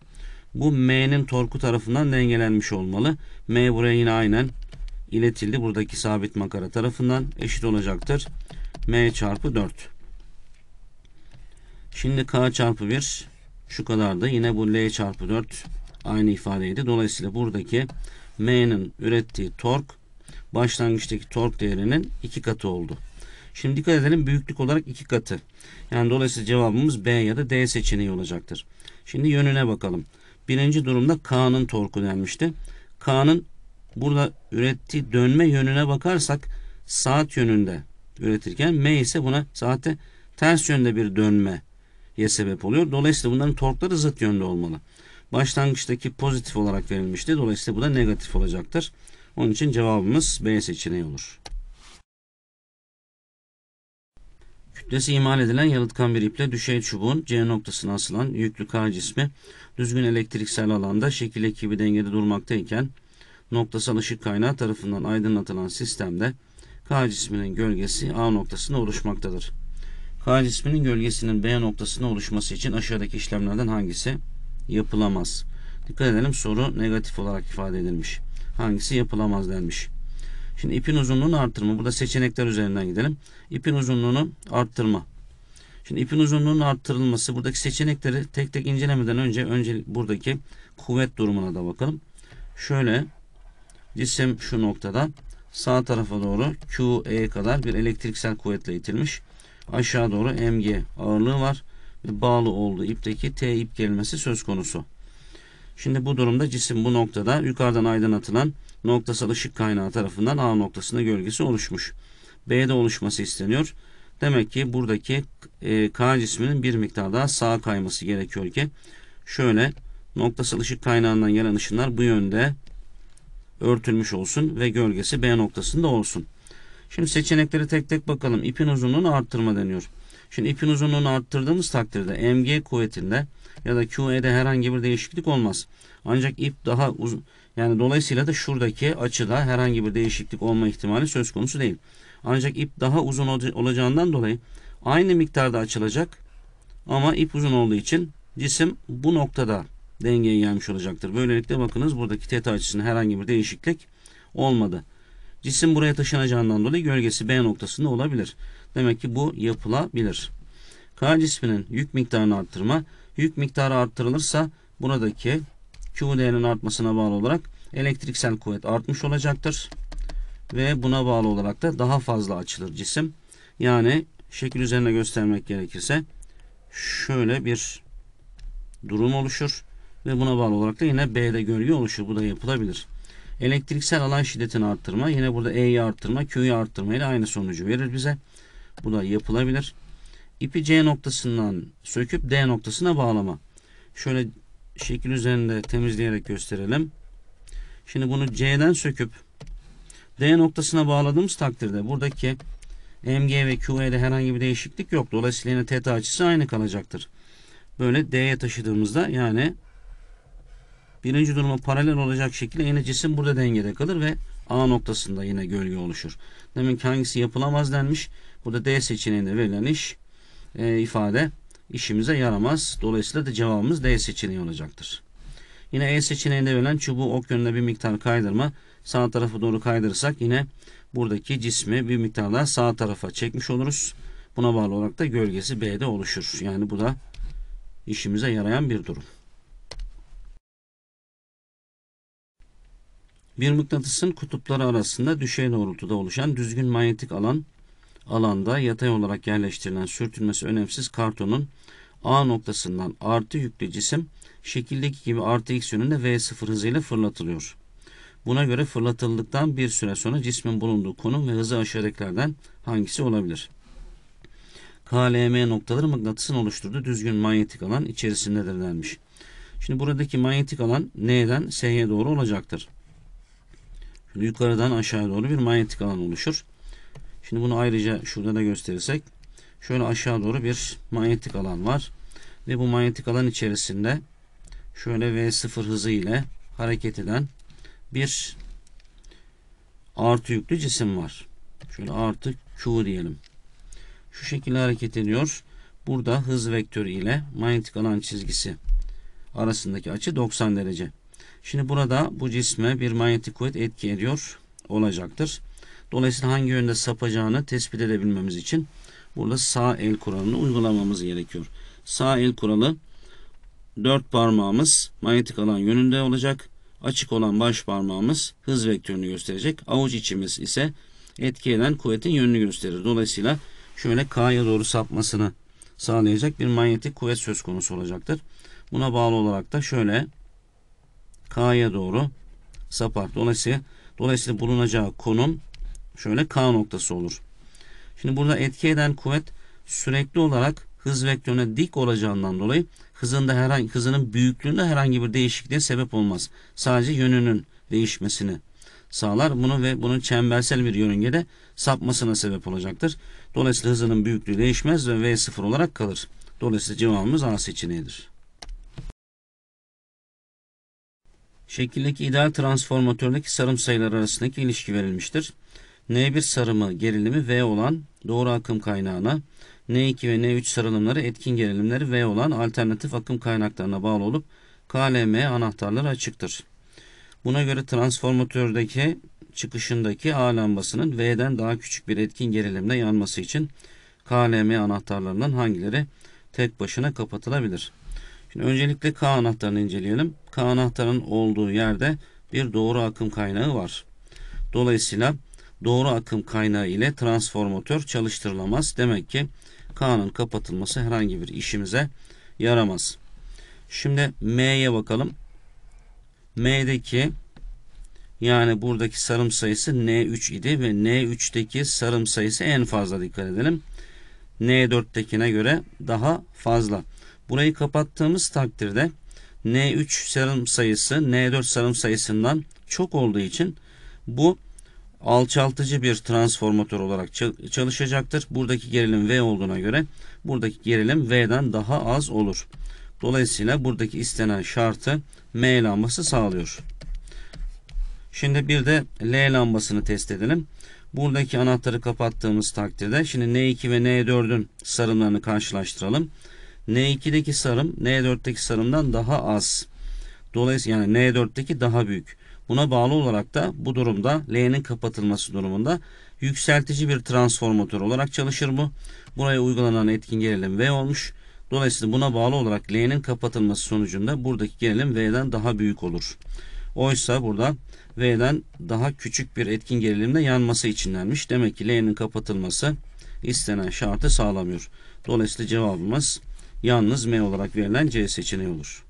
Bu M'nin torku tarafından dengelenmiş olmalı. M buraya yine aynen iletildi. Buradaki sabit makara tarafından eşit olacaktır. M çarpı 4. Şimdi k çarpı 1 şu kadar da yine bu l çarpı 4 aynı ifadeydi. Dolayısıyla buradaki m'nin ürettiği tork başlangıçtaki tork değerinin iki katı oldu. Şimdi dikkat edelim büyüklük olarak iki katı. Yani dolayısıyla cevabımız B ya da D seçeneği olacaktır. Şimdi yönüne bakalım. Birinci durumda K'nın torku denmişti. K'nın burada ürettiği dönme yönüne bakarsak saat yönünde üretirken M ise buna saatte ters yönde bir dönme ye sebep oluyor. Dolayısıyla bunların torkları zıt yönde olmalı. Başlangıçtaki pozitif olarak verilmişti. Dolayısıyla bu da negatif olacaktır. Onun için cevabımız B seçeneği olur. Kütlesi imal edilen yalıtkan bir iple düşey çubuğun C noktasına asılan yüklü K cismi düzgün elektriksel alanda şekil ekibi dengede durmaktayken noktasal ışık kaynağı tarafından aydınlatılan sistemde K cisminin gölgesi A noktasında oluşmaktadır. K cisminin gölgesinin B noktasına oluşması için aşağıdaki işlemlerden hangisi yapılamaz? Dikkat edelim soru negatif olarak ifade edilmiş. Hangisi yapılamaz denmiş. Şimdi ipin uzunluğunu arttırma. Burada seçenekler üzerinden gidelim. İpin uzunluğunu arttırma. Şimdi ipin uzunluğunun arttırılması buradaki seçenekleri tek tek incelemeden önce önce buradaki kuvvet durumuna da bakalım. Şöyle cisim şu noktada sağ tarafa doğru QE kadar bir elektriksel kuvvetle itilmiş aşağı doğru MG ağırlığı var ve bağlı olduğu ipteki T ip gelmesi söz konusu. Şimdi bu durumda cisim bu noktada yukarıdan aydınlatılan noktasal ışık kaynağı tarafından A noktasında gölgesi oluşmuş. B'de oluşması isteniyor. Demek ki buradaki e, K cisminin bir miktar daha sağa kayması gerekiyor ki şöyle noktasal ışık kaynağından gelen ışınlar bu yönde örtülmüş olsun ve gölgesi B noktasında olsun. Şimdi seçenekleri tek tek bakalım. İpin uzunluğunu arttırma deniyor. Şimdi ipin uzunluğunu arttırdığımız takdirde MG kuvvetinde ya da QE'de herhangi bir değişiklik olmaz. Ancak ip daha uzun yani dolayısıyla da şuradaki açıda herhangi bir değişiklik olma ihtimali söz konusu değil. Ancak ip daha uzun olacağından dolayı aynı miktarda açılacak ama ip uzun olduğu için cisim bu noktada dengeye gelmiş olacaktır. Böylelikle bakınız buradaki teta açısının herhangi bir değişiklik olmadı. Cisim buraya taşınacağından dolayı gölgesi B noktasında olabilir. Demek ki bu yapılabilir. K cisminin yük miktarını arttırma. Yük miktarı arttırılırsa buradaki Q değerinin artmasına bağlı olarak elektriksel kuvvet artmış olacaktır. Ve buna bağlı olarak da daha fazla açılır cisim. Yani şekil üzerine göstermek gerekirse şöyle bir durum oluşur. Ve buna bağlı olarak da yine B'de gölge oluşur. Bu da yapılabilir. Elektriksel alan şiddetini arttırma. Yine burada E'yi arttırma, Q'yu arttırma ile aynı sonucu verir bize. Bu da yapılabilir. İpi C noktasından söküp D noktasına bağlama. Şöyle şekil üzerinde temizleyerek gösterelim. Şimdi bunu C'den söküp D noktasına bağladığımız takdirde buradaki MG ve QE'de herhangi bir değişiklik yok. Dolayısıyla yine teta açısı aynı kalacaktır. Böyle D'ye taşıdığımızda yani birinci duruma paralel olacak şekilde yine cisim burada dengede kalır ve A noktasında yine gölge oluşur. Demek ki hangisi yapılamaz denmiş. Burada D seçeneğinde verilen iş e, ifade işimize yaramaz. Dolayısıyla da cevabımız D seçeneği olacaktır. Yine E seçeneğinde verilen çubuğu ok yönünde bir miktar kaydırma. Sağ tarafa doğru kaydırırsak yine buradaki cismi bir miktar daha sağ tarafa çekmiş oluruz. Buna bağlı olarak da gölgesi B'de oluşur. Yani bu da işimize yarayan bir durum. Bir mıknatısın kutupları arasında düşey doğrultuda oluşan düzgün manyetik alan alanda yatay olarak yerleştirilen sürtünmesi önemsiz kartonun A noktasından artı yüklü cisim şekildeki gibi artı x yönünde V0 hızıyla fırlatılıyor. Buna göre fırlatıldıktan bir süre sonra cismin bulunduğu konum ve hızı aşağıdakilerden hangisi olabilir? KLM noktaları mıknatısın oluşturduğu düzgün manyetik alan içerisindedir denmiş. Şimdi buradaki manyetik alan N'den S'ye doğru olacaktır. Şöyle yukarıdan aşağıya doğru bir manyetik alan oluşur. Şimdi bunu ayrıca şurada da gösterirsek şöyle aşağı doğru bir manyetik alan var. Ve bu manyetik alan içerisinde şöyle V0 hızı ile hareket eden bir artı yüklü cisim var. Şöyle artı Q diyelim. Şu şekilde hareket ediyor. Burada hız vektörü ile manyetik alan çizgisi arasındaki açı 90 derece. Şimdi burada bu cisme bir manyetik kuvvet etki ediyor olacaktır. Dolayısıyla hangi yönde sapacağını tespit edebilmemiz için burada sağ el kuralını uygulamamız gerekiyor. Sağ el kuralı dört parmağımız manyetik alan yönünde olacak. Açık olan baş parmağımız hız vektörünü gösterecek. Avuç içimiz ise etki eden kuvvetin yönünü gösterir. Dolayısıyla şöyle K'ya doğru sapmasını sağlayacak bir manyetik kuvvet söz konusu olacaktır. Buna bağlı olarak da şöyle K'ya doğru sapar. Dolayısıyla, dolayısıyla bulunacağı konum şöyle K noktası olur. Şimdi burada etki eden kuvvet sürekli olarak hız vektörüne dik olacağından dolayı hızında herhangi hızının büyüklüğünde herhangi bir değişikliğe sebep olmaz. Sadece yönünün değişmesini sağlar. Bunu ve bunun çembersel bir yörüngede sapmasına sebep olacaktır. Dolayısıyla hızının büyüklüğü değişmez ve V0 olarak kalır. Dolayısıyla cevabımız A seçeneğidir. Şekildeki ideal transformatördeki sarım sayıları arasındaki ilişki verilmiştir. N1 sarımı gerilimi V olan doğru akım kaynağına, N2 ve N3 sarılımları etkin gerilimleri V olan alternatif akım kaynaklarına bağlı olup KLM anahtarları açıktır. Buna göre transformatördeki çıkışındaki A lambasının V'den daha küçük bir etkin gerilimde yanması için KLM anahtarlarından hangileri tek başına kapatılabilir? Şimdi öncelikle K anahtarını inceleyelim. K anahtarının olduğu yerde bir doğru akım kaynağı var. Dolayısıyla doğru akım kaynağı ile transformatör çalıştırılamaz. Demek ki K'nın kapatılması herhangi bir işimize yaramaz. Şimdi M'ye bakalım. M'deki yani buradaki sarım sayısı N3 idi ve N3'teki sarım sayısı en fazla dikkat edelim. N4'tekine göre daha fazla. Burayı kapattığımız takdirde N3 sarım sayısı N4 sarım sayısından çok olduğu için bu alçaltıcı bir transformatör olarak çalışacaktır. Buradaki gerilim V olduğuna göre buradaki gerilim V'den daha az olur. Dolayısıyla buradaki istenen şartı M lambası sağlıyor. Şimdi bir de L lambasını test edelim. Buradaki anahtarı kapattığımız takdirde şimdi N2 ve N4'ün sarımlarını karşılaştıralım. N2'deki sarım N4'teki sarımdan daha az. Dolayısıyla yani N4'teki daha büyük. Buna bağlı olarak da bu durumda L'nin kapatılması durumunda yükseltici bir transformatör olarak çalışır bu. Buraya uygulanan etkin gerilim V olmuş. Dolayısıyla buna bağlı olarak L'nin kapatılması sonucunda buradaki gerilim V'den daha büyük olur. Oysa burada V'den daha küçük bir etkin gerilimde yanması içinlenmiş. Demek ki L'nin kapatılması istenen şartı sağlamıyor. Dolayısıyla cevabımız yalnız M olarak verilen C seçeneği olur.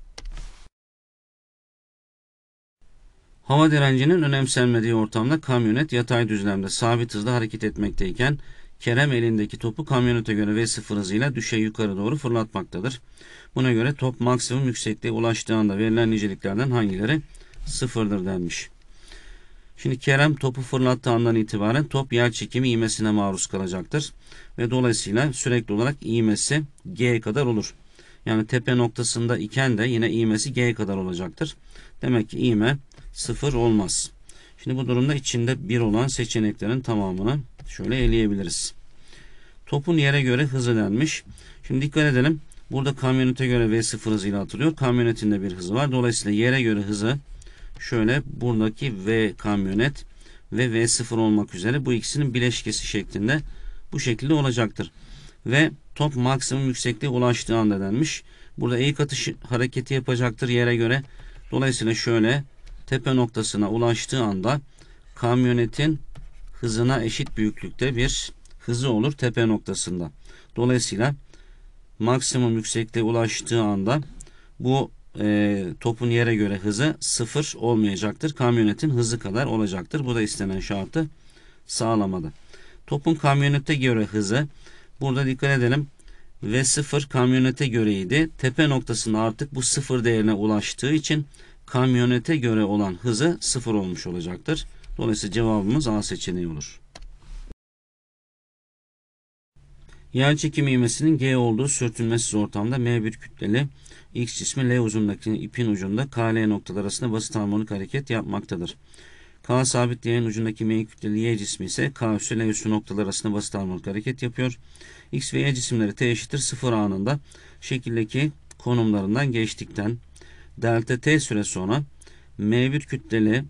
Hava direncinin önemsenmediği ortamda kamyonet yatay düzlemde sabit hızda hareket etmekteyken Kerem elindeki topu kamyonete göre V0 hızıyla düşe yukarı doğru fırlatmaktadır. Buna göre top maksimum yüksekliğe ulaştığı anda verilen niceliklerden hangileri sıfırdır denmiş. Şimdi Kerem topu fırlattığı andan itibaren top yer çekimi iğmesine maruz kalacaktır. Ve dolayısıyla sürekli olarak iğmesi G kadar olur. Yani tepe noktasında iken de yine iğmesi G kadar olacaktır. Demek ki iğme 0 olmaz. Şimdi bu durumda içinde 1 olan seçeneklerin tamamını şöyle eleyebiliriz. Topun yere göre hızı denmiş. Şimdi dikkat edelim. Burada kamyonete göre V0 hızıyla atılıyor. Kamyonetin de bir hızı var. Dolayısıyla yere göre hızı şöyle buradaki V kamyonet ve V0 olmak üzere bu ikisinin bileşkesi şeklinde bu şekilde olacaktır. Ve top maksimum yüksekliğe ulaştığı anda denmiş. Burada eğik atış hareketi yapacaktır yere göre. Dolayısıyla şöyle tepe noktasına ulaştığı anda kamyonetin hızına eşit büyüklükte bir hızı olur tepe noktasında. Dolayısıyla maksimum yüksekliğe ulaştığı anda bu e, topun yere göre hızı sıfır olmayacaktır. Kamyonetin hızı kadar olacaktır. Bu da istenen şartı sağlamadı. Topun kamyonete göre hızı burada dikkat edelim v sıfır kamyonete göreydi. Tepe noktasında artık bu sıfır değerine ulaştığı için kamyonete göre olan hızı sıfır olmuş olacaktır. Dolayısıyla cevabımız A seçeneği olur. Yer çekimi ivmesinin G olduğu sürtünmesiz ortamda M bir kütleli X cismi L uzunluktaki ipin ucunda KL noktalar arasında basit harmonik hareket yapmaktadır. K sabit Y'nin ucundaki M kütleli Y cismi ise K üssü L üssü noktalar arasında basit harmonik hareket yapıyor. X ve Y cisimleri T eşittir 0 anında şekildeki konumlarından geçtikten delta T süre sonra M1 kütleli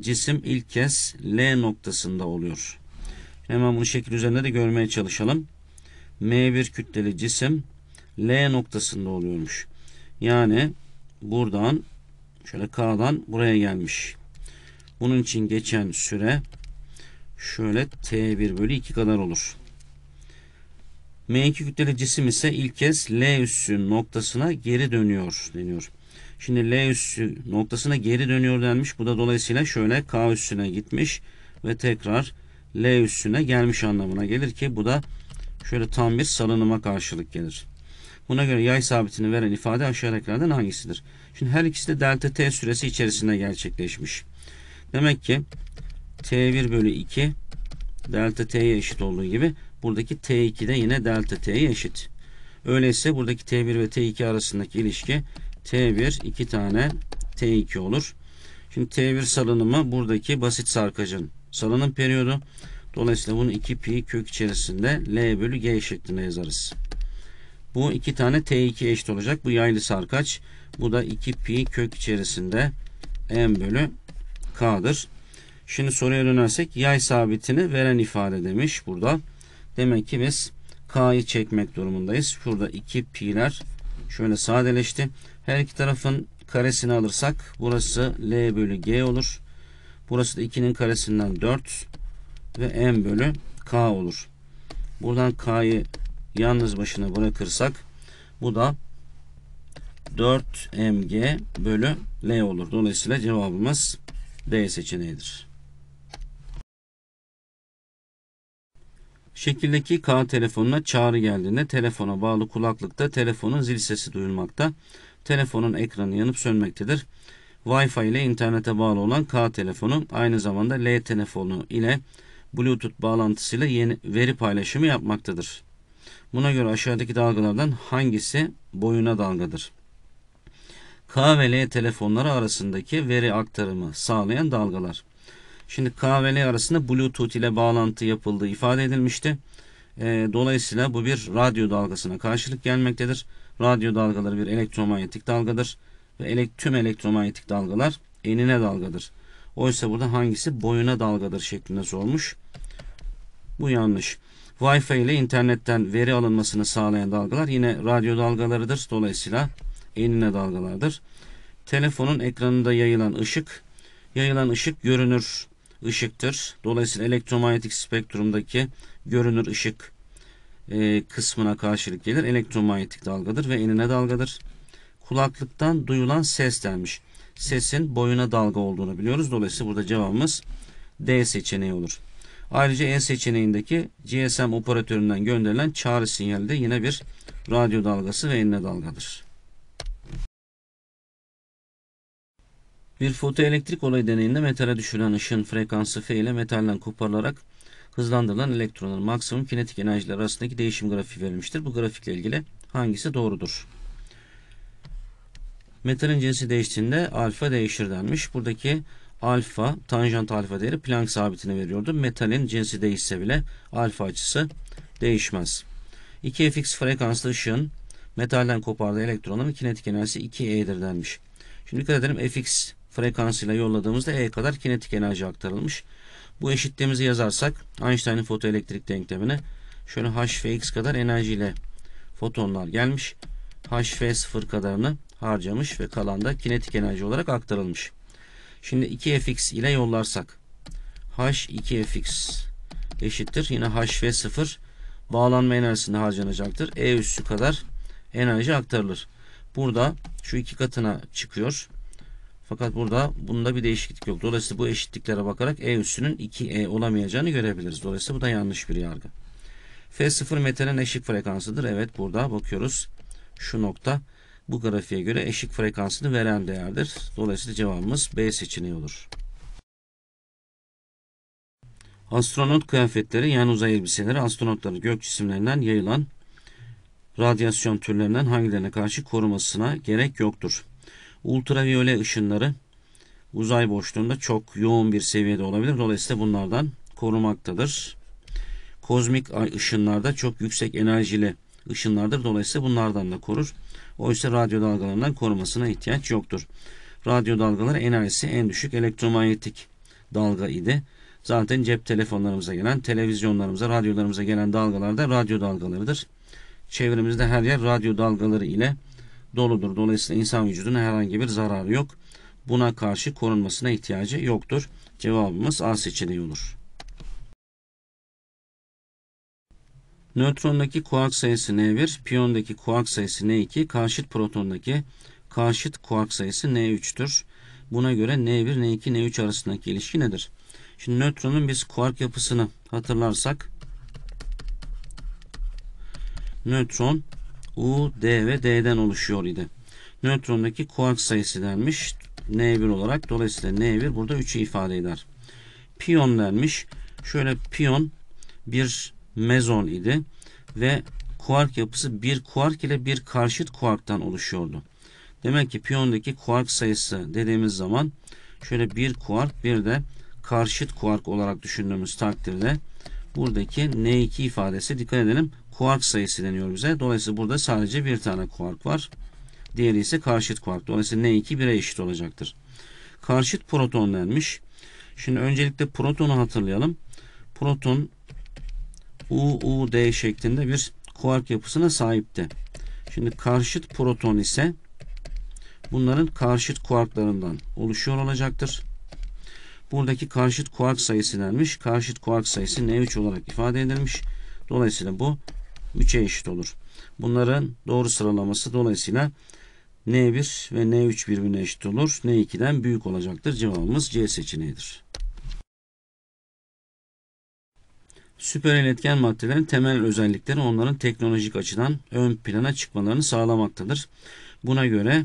cisim ilk kez L noktasında oluyor. Hemen bunu şekil üzerinde de görmeye çalışalım. M1 kütleli cisim L noktasında oluyormuş. Yani buradan şöyle K'dan buraya gelmiş. Bunun için geçen süre şöyle T1 bölü 2 kadar olur. M2 kütleli cisim ise ilk kez L üssü noktasına geri dönüyor deniyor. Şimdi L üssü noktasına geri dönüyor denmiş. Bu da dolayısıyla şöyle K üssüne gitmiş ve tekrar L üssüne gelmiş anlamına gelir ki bu da şöyle tam bir salınıma karşılık gelir. Buna göre yay sabitini veren ifade aşağıdakilerden hangisidir? Şimdi her ikisi de delta t süresi içerisinde gerçekleşmiş. Demek ki t1 bölü 2 delta t'ye eşit olduğu gibi buradaki t2 de yine delta t'ye eşit. Öyleyse buradaki t1 ve t2 arasındaki ilişki t1 2 tane t2 olur. Şimdi t1 salınımı buradaki basit sarkacın salınım periyodu. Dolayısıyla bunu 2 pi kök içerisinde L bölü G şeklinde yazarız. Bu iki tane T2 eşit olacak. Bu yaylı sarkaç. Bu da 2 pi kök içerisinde M bölü K'dır. Şimdi soruya dönersek yay sabitini veren ifade demiş burada. Demek ki biz K'yı çekmek durumundayız. Şurada 2 pi'ler şöyle sadeleşti. Her iki tarafın karesini alırsak burası L bölü G olur. Burası da 2'nin karesinden 4 ve M bölü K olur. Buradan K'yı yalnız başına bırakırsak bu da 4mg bölü L olur. Dolayısıyla cevabımız D seçeneğidir. Şekildeki K telefonuna çağrı geldiğinde telefona bağlı kulaklıkta telefonun zil sesi duyulmakta. Telefonun ekranı yanıp sönmektedir. Wi-Fi ile internete bağlı olan K telefonu aynı zamanda L telefonu ile Bluetooth bağlantısıyla yeni veri paylaşımı yapmaktadır. Buna göre aşağıdaki dalgalardan hangisi boyuna dalgadır? K ve L telefonları arasındaki veri aktarımı sağlayan dalgalar. Şimdi K ve L arasında Bluetooth ile bağlantı yapıldığı ifade edilmişti. E, dolayısıyla bu bir radyo dalgasına karşılık gelmektedir. Radyo dalgaları bir elektromanyetik dalgadır. Ve elek, tüm elektromanyetik dalgalar enine dalgadır. Oysa burada hangisi boyuna dalgadır şeklinde sormuş. Bu yanlış. Wi-Fi ile internetten veri alınmasını sağlayan dalgalar yine radyo dalgalarıdır. Dolayısıyla enine dalgalardır. Telefonun ekranında yayılan ışık, yayılan ışık görünür ışıktır. Dolayısıyla elektromanyetik spektrumdaki görünür ışık e, kısmına karşılık gelir. Elektromanyetik dalgadır ve enine dalgadır. Kulaklıktan duyulan ses denmiş. Sesin boyuna dalga olduğunu biliyoruz. Dolayısıyla burada cevabımız D seçeneği olur. Ayrıca E seçeneğindeki GSM operatöründen gönderilen çağrı sinyali de yine bir radyo dalgası ve enine dalgadır. Bir fotoelektrik olay deneyinde metale düşülen ışın frekansı F ile metalden koparılarak hızlandırılan elektronların maksimum kinetik enerjiler arasındaki değişim grafiği verilmiştir. Bu grafikle ilgili hangisi doğrudur? Metalin cinsi değiştiğinde alfa değişir denmiş. Buradaki alfa, tanjant alfa değeri Planck sabitini veriyordu. Metalin cinsi değişse bile alfa açısı değişmez. 2fx frekanslı ışığın metalden kopardığı elektronun kinetik enerjisi 2e'dir denmiş. Şimdi dikkat edelim fx frekansıyla yolladığımızda e kadar kinetik enerji aktarılmış. Bu eşitliğimizi yazarsak Einstein'ın fotoelektrik denklemine şöyle h ve x kadar enerjiyle fotonlar gelmiş. h ve 0 kadarını harcamış ve kalan da kinetik enerji olarak aktarılmış. Şimdi 2fx ile yollarsak h2fx eşittir. Yine h ve 0 bağlanma enerjisinde harcanacaktır. E üssü kadar enerji aktarılır. Burada şu iki katına çıkıyor. Fakat burada bunda bir değişiklik yok. Dolayısıyla bu eşitliklere bakarak E üssünün 2E olamayacağını görebiliriz. Dolayısıyla bu da yanlış bir yargı. F0 metanın eşik frekansıdır. Evet burada bakıyoruz. Şu nokta bu grafiğe göre eşik frekansını veren değerdir. Dolayısıyla cevabımız B seçeneği olur. Astronot kıyafetleri yani uzay elbiseleri astronotların gök cisimlerinden yayılan radyasyon türlerinden hangilerine karşı korumasına gerek yoktur. Ultraviyole ışınları uzay boşluğunda çok yoğun bir seviyede olabilir. Dolayısıyla bunlardan korumaktadır. Kozmik ışınlarda çok yüksek enerjili ışınlardır. Dolayısıyla bunlardan da korur. Oysa radyo dalgalarından korumasına ihtiyaç yoktur. Radyo dalgaları enerjisi en düşük elektromanyetik dalga idi. Zaten cep telefonlarımıza gelen, televizyonlarımıza, radyolarımıza gelen dalgalar da radyo dalgalarıdır. Çevremizde her yer radyo dalgaları ile doludur. Dolayısıyla insan vücuduna herhangi bir zararı yok. Buna karşı korunmasına ihtiyacı yoktur. Cevabımız A seçeneği olur. Nötrondaki kuark sayısı N1, piyondaki kuark sayısı N2, karşıt protondaki karşıt kuark sayısı N3'tür. Buna göre N1, N2, N3 arasındaki ilişki nedir? Şimdi nötronun biz kuark yapısını hatırlarsak nötron U, D ve D'den oluşuyor idi. Nötrondaki kuark sayısı denmiş N1 olarak. Dolayısıyla N1 burada 3'ü ifade eder. Piyon denmiş. Şöyle piyon bir mezon idi ve kuark yapısı bir kuark ile bir karşıt kuarktan oluşuyordu. Demek ki piyondaki kuark sayısı dediğimiz zaman şöyle bir kuark bir de karşıt kuark olarak düşündüğümüz takdirde buradaki N2 ifadesi dikkat edelim kuark sayısı deniyor bize. Dolayısıyla burada sadece bir tane kuark var. Diğeri ise karşıt kuark. Dolayısıyla N2 1'e eşit olacaktır. Karşıt proton denmiş. Şimdi öncelikle protonu hatırlayalım. Proton UUD şeklinde bir kuark yapısına sahipti. Şimdi karşıt proton ise bunların karşıt kuarklarından oluşuyor olacaktır. Buradaki karşıt kuark sayısı denmiş. Karşıt kuark sayısı N3 olarak ifade edilmiş. Dolayısıyla bu 3'e eşit olur. Bunların doğru sıralaması dolayısıyla N1 ve N3 birbirine eşit olur. N2'den büyük olacaktır. Cevabımız C seçeneğidir. süper iletken maddelerin temel özellikleri onların teknolojik açıdan ön plana çıkmalarını sağlamaktadır. Buna göre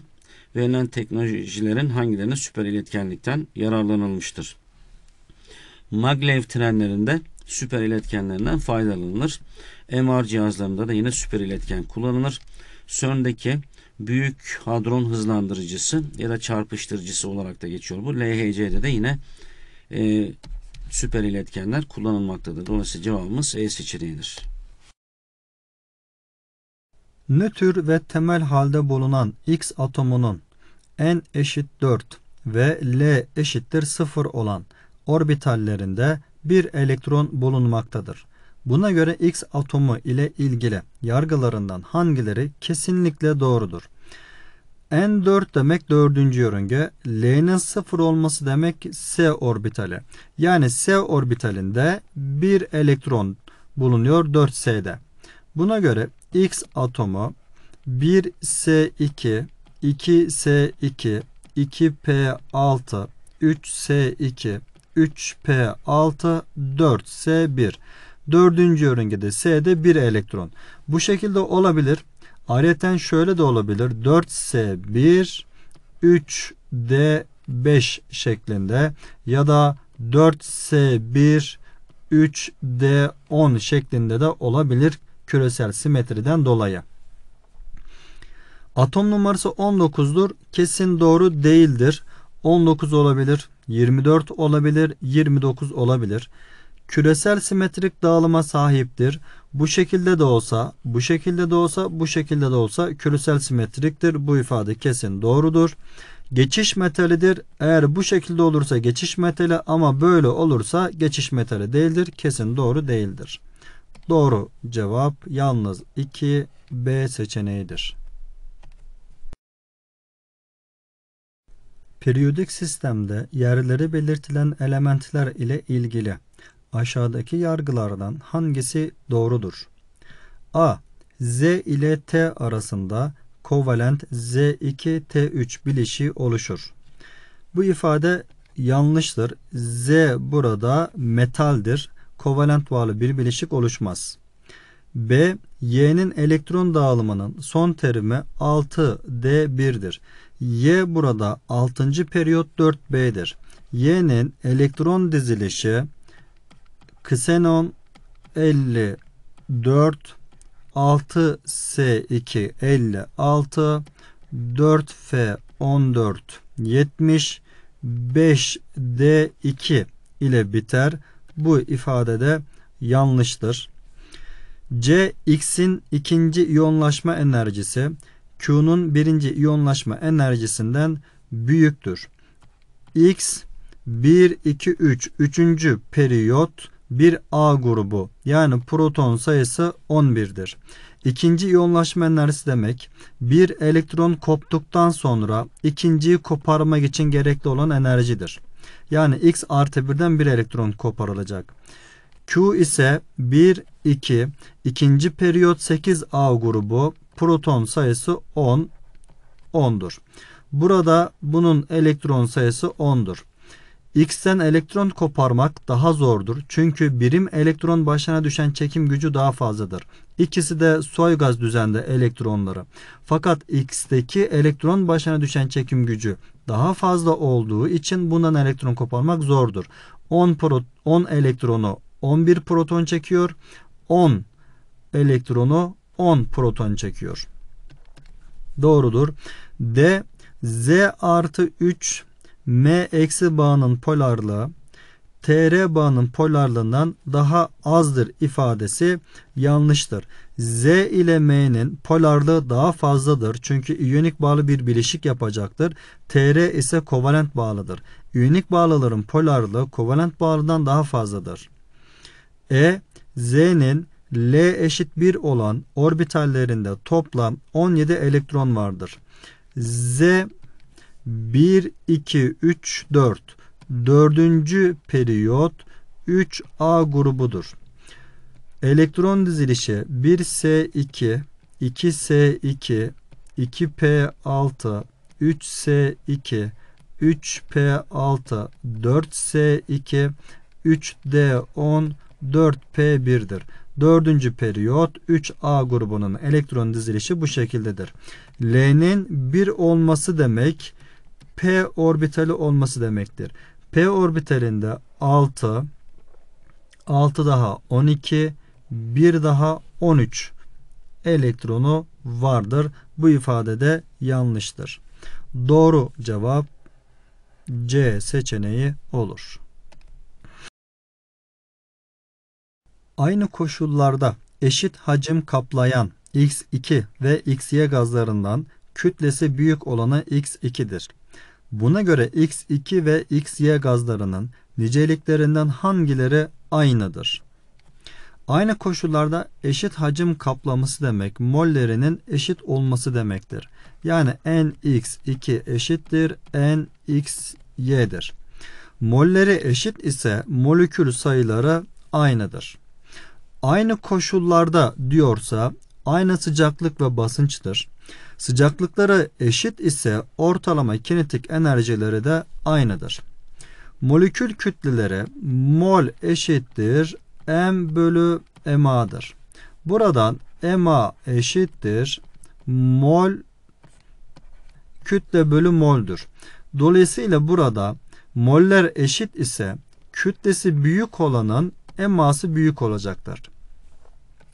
verilen teknolojilerin hangilerine süper iletkenlikten yararlanılmıştır. Maglev trenlerinde süper iletkenlerinden faydalanılır. MR cihazlarında da yine süper iletken kullanılır. CERN'deki büyük hadron hızlandırıcısı ya da çarpıştırıcısı olarak da geçiyor bu. LHC'de de yine e, süper iletkenler kullanılmaktadır. Dolayısıyla cevabımız E seçeneğidir. Nötr ve temel halde bulunan X atomunun N eşit 4 ve L eşittir 0 olan orbitallerinde bir elektron bulunmaktadır. Buna göre X atomu ile ilgili yargılarından hangileri kesinlikle doğrudur? N4 demek dördüncü yörünge. L'nin sıfır olması demek S orbitali. Yani S orbitalinde bir elektron bulunuyor 4S'de. Buna göre X atomu 1S2, 2S2, 2P6, 3S2, 3P6, 4S1. Dördüncü yörüngede S'de bir elektron. Bu şekilde olabilir. Ayrıca şöyle de olabilir. 4S1 3D5 şeklinde ya da 4S1 3D10 şeklinde de olabilir küresel simetriden dolayı. Atom numarası 19'dur. Kesin doğru değildir. 19 olabilir, 24 olabilir, 29 olabilir küresel simetrik dağılıma sahiptir. Bu şekilde de olsa, bu şekilde de olsa, bu şekilde de olsa küresel simetriktir. Bu ifade kesin doğrudur. Geçiş metalidir. Eğer bu şekilde olursa geçiş metali ama böyle olursa geçiş metali değildir. Kesin doğru değildir. Doğru cevap yalnız 2 B seçeneğidir. Periyodik sistemde yerleri belirtilen elementler ile ilgili Aşağıdaki yargılardan hangisi doğrudur? A. Z ile T arasında kovalent Z2-T3 bileşiği oluşur. Bu ifade yanlıştır. Z burada metaldir. Kovalent bağlı bir bileşik oluşmaz. B. Y'nin elektron dağılımının son terimi 6D1'dir. Y burada 6. periyot 4B'dir. Y'nin elektron dizilişi Ksenon 54 6S2 56 4F14 70 5D2 ile biter. Bu ifade de yanlıştır. C X'in ikinci iyonlaşma enerjisi Q'nun birinci iyonlaşma enerjisinden büyüktür. X 1 2 3 3. periyot bir A grubu yani proton sayısı 11'dir. İkinci iyonlaşma enerjisi demek bir elektron koptuktan sonra ikinciyi koparmak için gerekli olan enerjidir. Yani X artı birden bir elektron koparılacak. Q ise 1, 2, ikinci periyot 8A grubu proton sayısı 10, 10'dur. Burada bunun elektron sayısı 10'dur. X'ten elektron koparmak daha zordur. Çünkü birim elektron başına düşen çekim gücü daha fazladır. İkisi de gaz düzende elektronları. Fakat X'teki elektron başına düşen çekim gücü daha fazla olduğu için bundan elektron koparmak zordur. 10, pro, 10 elektronu 11 proton çekiyor. 10 elektronu 10 proton çekiyor. Doğrudur. D Z artı 3 M eksi bağının polarlığı TR bağının polarlığından daha azdır ifadesi yanlıştır. Z ile M'nin polarlığı daha fazladır. Çünkü iyonik bağlı bir bileşik yapacaktır. TR ise kovalent bağlıdır. İyonik bağlıların polarlığı kovalent bağlıdan daha fazladır. E, Z'nin L eşit 1 olan orbitallerinde toplam 17 elektron vardır. Z 1, 2, 3, 4. Dördüncü periyot 3A grubudur. Elektron dizilişi 1S2, 2S2, 2P6, 3S2, 3P6, 4S2, 3D10, 4P1'dir. Dördüncü periyot 3A grubunun elektron dizilişi bu şekildedir. L'nin 1 olması demek p orbitali olması demektir. P orbitalinde 6 6 daha 12 1 daha 13 elektronu vardır. Bu ifade de yanlıştır. Doğru cevap C seçeneği olur. Aynı koşullarda eşit hacim kaplayan X2 ve XY gazlarından kütlesi büyük olanı X2'dir. Buna göre X2 ve XY gazlarının niceliklerinden hangileri aynıdır? Aynı koşullarda eşit hacim kaplaması demek mollerinin eşit olması demektir. Yani NX2 eşittir NXY'dir. Molleri eşit ise molekül sayıları aynıdır. Aynı koşullarda diyorsa aynı sıcaklık ve basınçtır. Sıcaklıkları eşit ise ortalama kinetik enerjileri de aynıdır. Molekül kütleleri mol eşittir m bölü ma'dır. Buradan ma eşittir mol kütle bölü mol'dür. Dolayısıyla burada moller eşit ise kütlesi büyük olanın eması büyük olacaktır.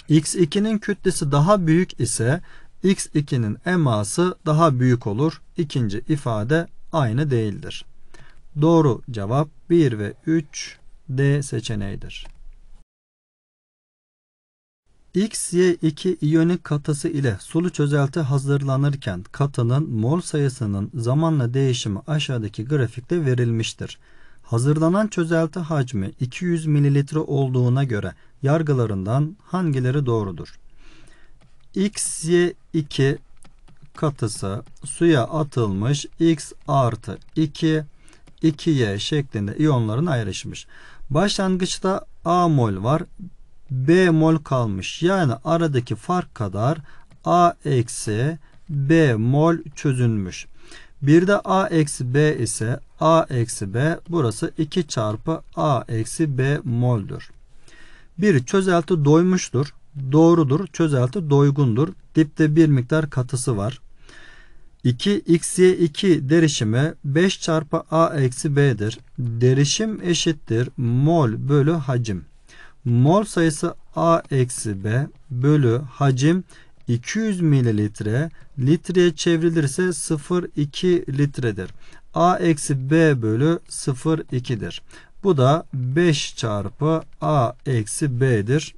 X2'nin kütlesi daha büyük ise x2'nin eması daha büyük olur. İkinci ifade aynı değildir. Doğru cevap 1 ve 3 D seçeneğidir. XY2 iyonik katası ile sulu çözelti hazırlanırken katının mol sayısının zamanla değişimi aşağıdaki grafikte verilmiştir. Hazırlanan çözelti hacmi 200 ml olduğuna göre yargılarından hangileri doğrudur? xy2 katısı suya atılmış x artı 2 2y şeklinde iyonların ayrışmış. Başlangıçta A mol var. B mol kalmış. Yani aradaki fark kadar A eksi B mol çözünmüş. Bir de A eksi B ise A eksi B burası 2 çarpı A eksi B moldür. Bir çözelti doymuştur doğrudur. Çözelti doygundur. Dipte bir miktar katısı var. 2 x'ye 2 derişimi 5 çarpı a eksi b'dir. Derişim eşittir mol bölü hacim. Mol sayısı a eksi b bölü hacim 200 mililitre litreye çevrilirse 0,2 litredir. a eksi b bölü 0,2'dir. Bu da 5 çarpı a eksi b'dir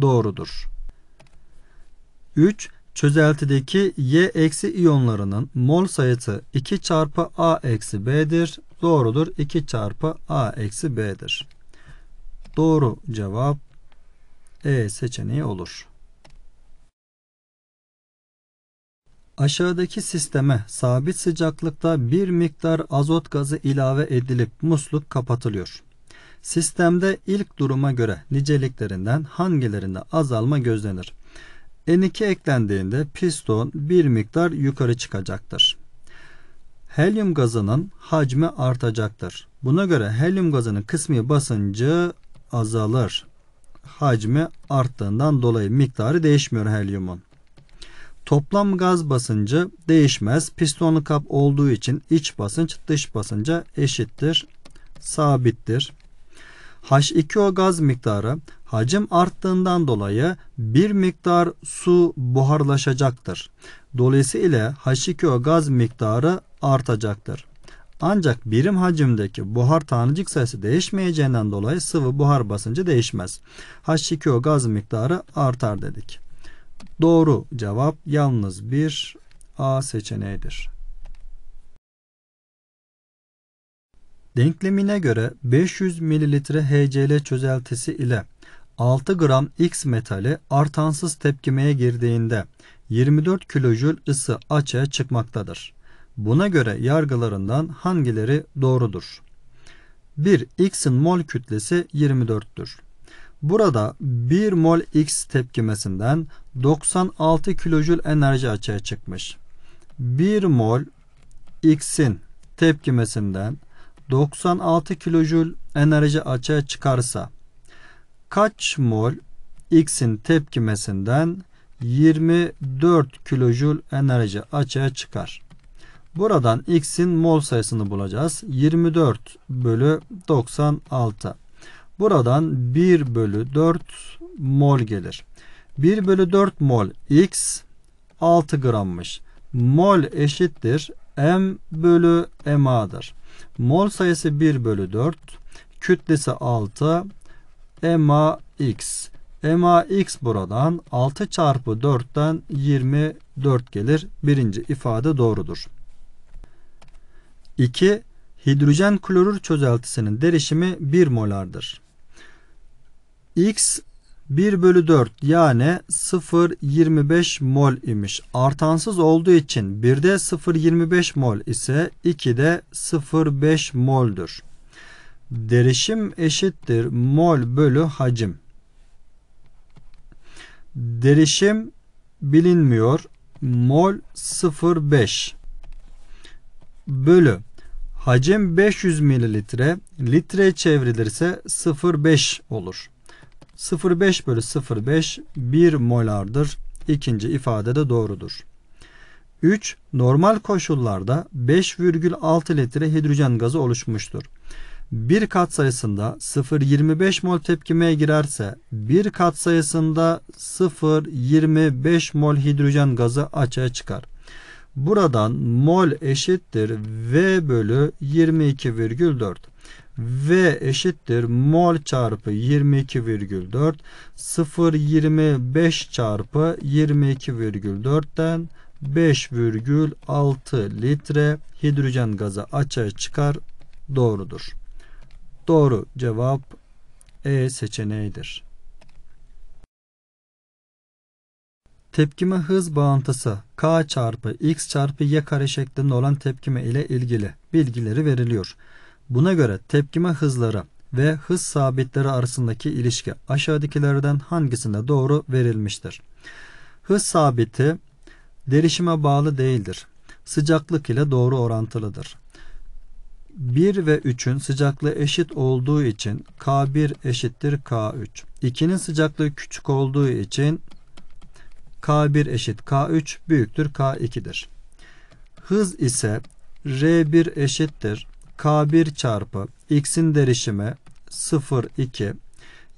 doğrudur. 3. Çözeltideki Y eksi iyonlarının mol sayısı 2 çarpı A eksi B'dir. Doğrudur. 2 çarpı A eksi B'dir. Doğru cevap E seçeneği olur. Aşağıdaki sisteme sabit sıcaklıkta bir miktar azot gazı ilave edilip musluk kapatılıyor. Sistemde ilk duruma göre niceliklerinden hangilerinde azalma gözlenir? N2 eklendiğinde piston bir miktar yukarı çıkacaktır. Helyum gazının hacmi artacaktır. Buna göre helyum gazının kısmi basıncı azalır. Hacmi arttığından dolayı miktarı değişmiyor helyumun. Toplam gaz basıncı değişmez. Pistonlu kap olduğu için iç basınç dış basınca eşittir, sabittir. H2O gaz miktarı hacim arttığından dolayı bir miktar su buharlaşacaktır. Dolayısıyla H2O gaz miktarı artacaktır. Ancak birim hacimdeki buhar tanecik sayısı değişmeyeceğinden dolayı sıvı buhar basıncı değişmez. H2O gaz miktarı artar dedik. Doğru cevap yalnız bir A seçeneğidir. Denklemine göre 500 ml HCl çözeltisi ile 6 gram X metali artansız tepkimeye girdiğinde 24 kilojül ısı açığa çıkmaktadır. Buna göre yargılarından hangileri doğrudur? 1. X'in mol kütlesi 24'tür. Burada 1 mol X tepkimesinden 96 kilojül enerji açığa çıkmış. 1 mol X'in tepkimesinden 96 kilojül enerji açığa çıkarsa kaç mol X'in tepkimesinden 24 kilojül enerji açığa çıkar. Buradan X'in mol sayısını bulacağız. 24 bölü 96. Buradan 1 bölü 4 mol gelir. 1 bölü 4 mol X 6 grammış. Mol eşittir M bölü MA'dır. Mol sayısı 1 bölü 4. Kütlesi 6. MA X. MA X buradan 6 çarpı 4'ten 24 gelir. Birinci ifade doğrudur. 2. Hidrojen klorür çözeltisinin derişimi 1 molardır. X 1 bölü 4 yani 0,25 mol imiş. Artansız olduğu için 1'de 0,25 mol ise 2'de 0,5 moldur. Derişim eşittir mol bölü hacim. Derişim bilinmiyor. Mol 0,5 bölü hacim 500 mililitre litre çevrilirse 0,5 olur. 0,5 bölü 0,5 1 molardır. İkinci ifade de doğrudur. 3. Normal koşullarda 5,6 litre hidrojen gazı oluşmuştur. Bir kat sayısında 0,25 mol tepkimeye girerse bir kat sayısında 0,25 mol hidrojen gazı açığa çıkar. Buradan mol eşittir V bölü 22,4. V eşittir mol çarpı 22,4 0,25 çarpı 22,4'ten 5,6 litre hidrojen gazı açığa çıkar doğrudur. Doğru cevap E seçeneğidir. Tepkime hız bağıntısı K çarpı X çarpı Y kare şeklinde olan tepkime ile ilgili bilgileri veriliyor. Buna göre tepkime hızları ve hız sabitleri arasındaki ilişki aşağıdakilerden hangisinde doğru verilmiştir? Hız sabiti derişime bağlı değildir. Sıcaklık ile doğru orantılıdır. 1 ve 3'ün sıcaklığı eşit olduğu için K1 eşittir K3. 2'nin sıcaklığı küçük olduğu için K1 eşit K3 büyüktür K2'dir. Hız ise R1 eşittir K1 çarpı x'in derişimi 0 2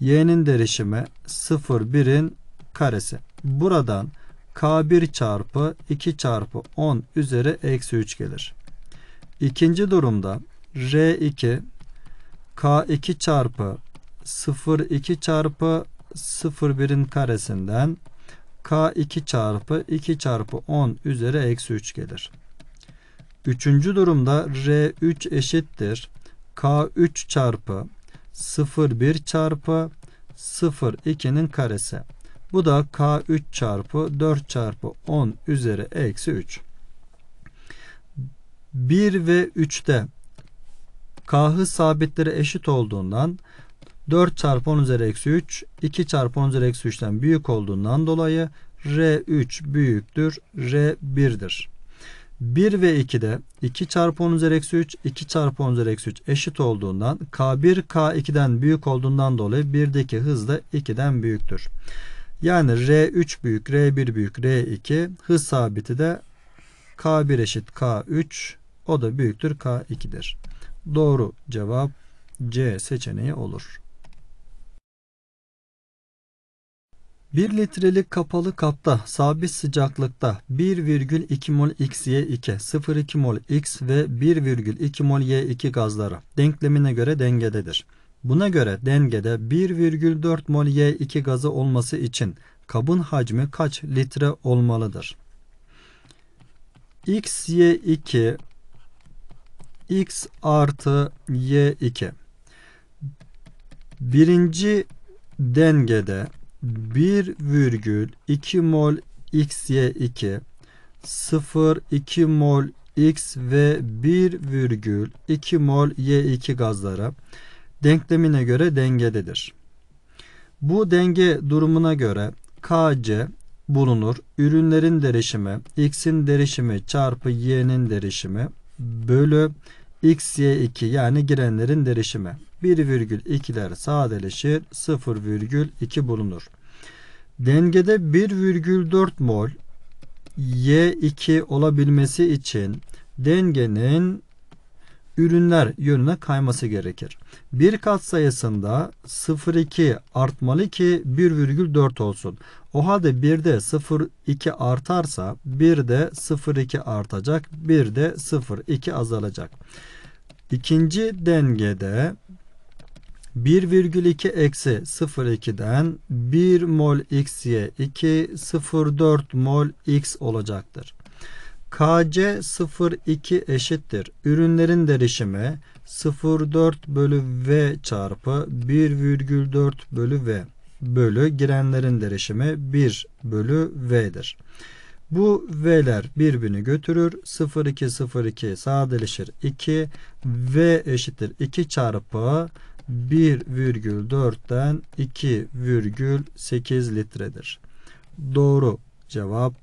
y'nin derişimi 0 1'in karesi. Buradan K1 çarpı 2 çarpı 10 üzeri eksi 3 gelir. İkinci durumda R2 K2 çarpı 0 2 çarpı 0 1'in karesinden K2 çarpı 2 çarpı 10 üzeri eksi 3 gelir. Üçüncü durumda R3 eşittir. K3 çarpı 0,1 çarpı 0,2'nin karesi. Bu da K3 çarpı 4 çarpı 10 üzeri eksi 3. 1 ve 3'te K'hı sabitlere eşit olduğundan 4 çarpı 10 üzeri eksi 3 2 çarpı 10 üzeri eksi 3'ten büyük olduğundan dolayı R3 büyüktür R1'dir. 1 ve 2'de 2 çarpı 10 üzeri eksi 3, 2 çarpı 10 üzeri eksi 3 eşit olduğundan K1 K2'den büyük olduğundan dolayı 1'deki hız da 2'den büyüktür. Yani R3 büyük, R1 büyük, R2 hız sabiti de K1 eşit K3 o da büyüktür K2'dir. Doğru cevap C seçeneği olur. 1 litrelik kapalı kapta sabit sıcaklıkta 1,2 mol XY2, 0,2 mol X ve 1,2 mol Y2 gazları denklemine göre dengededir. Buna göre dengede 1,4 mol Y2 gazı olması için kabın hacmi kaç litre olmalıdır? X 2 X artı Y2 Birinci dengede 1,2 mol xy2 0,2 mol x ve 1,2 mol y2 gazları denklemine göre dengededir. Bu denge durumuna göre kc bulunur. Ürünlerin derişimi x'in derişimi çarpı y'nin derişimi bölü xy2 yani girenlerin derişimi. 1,2'ler sadeleşir 0,2 bulunur. Dengede 1,4 mol Y2 olabilmesi için dengenin ürünler yönüne kayması gerekir. Bir kat sayısında 0,2 artmalı ki 1,4 olsun. O halde 1'de 0,2 artarsa 1'de 0,2 artacak, 1'de 0,2 azalacak. İkinci dengede 1,2 eksi 0,2'den 1 mol x'ye 2 0,4 mol x olacaktır. KC 0,2 eşittir. Ürünlerin derişimi 0,4 bölü V çarpı 1,4 bölü V bölü girenlerin derişimi 1 bölü V'dir. Bu V'ler birbirini götürür. 0,2 0,2 sadeleşir 2. V eşittir 2 çarpı 1,4'ten 2,8 litredir. Doğru cevap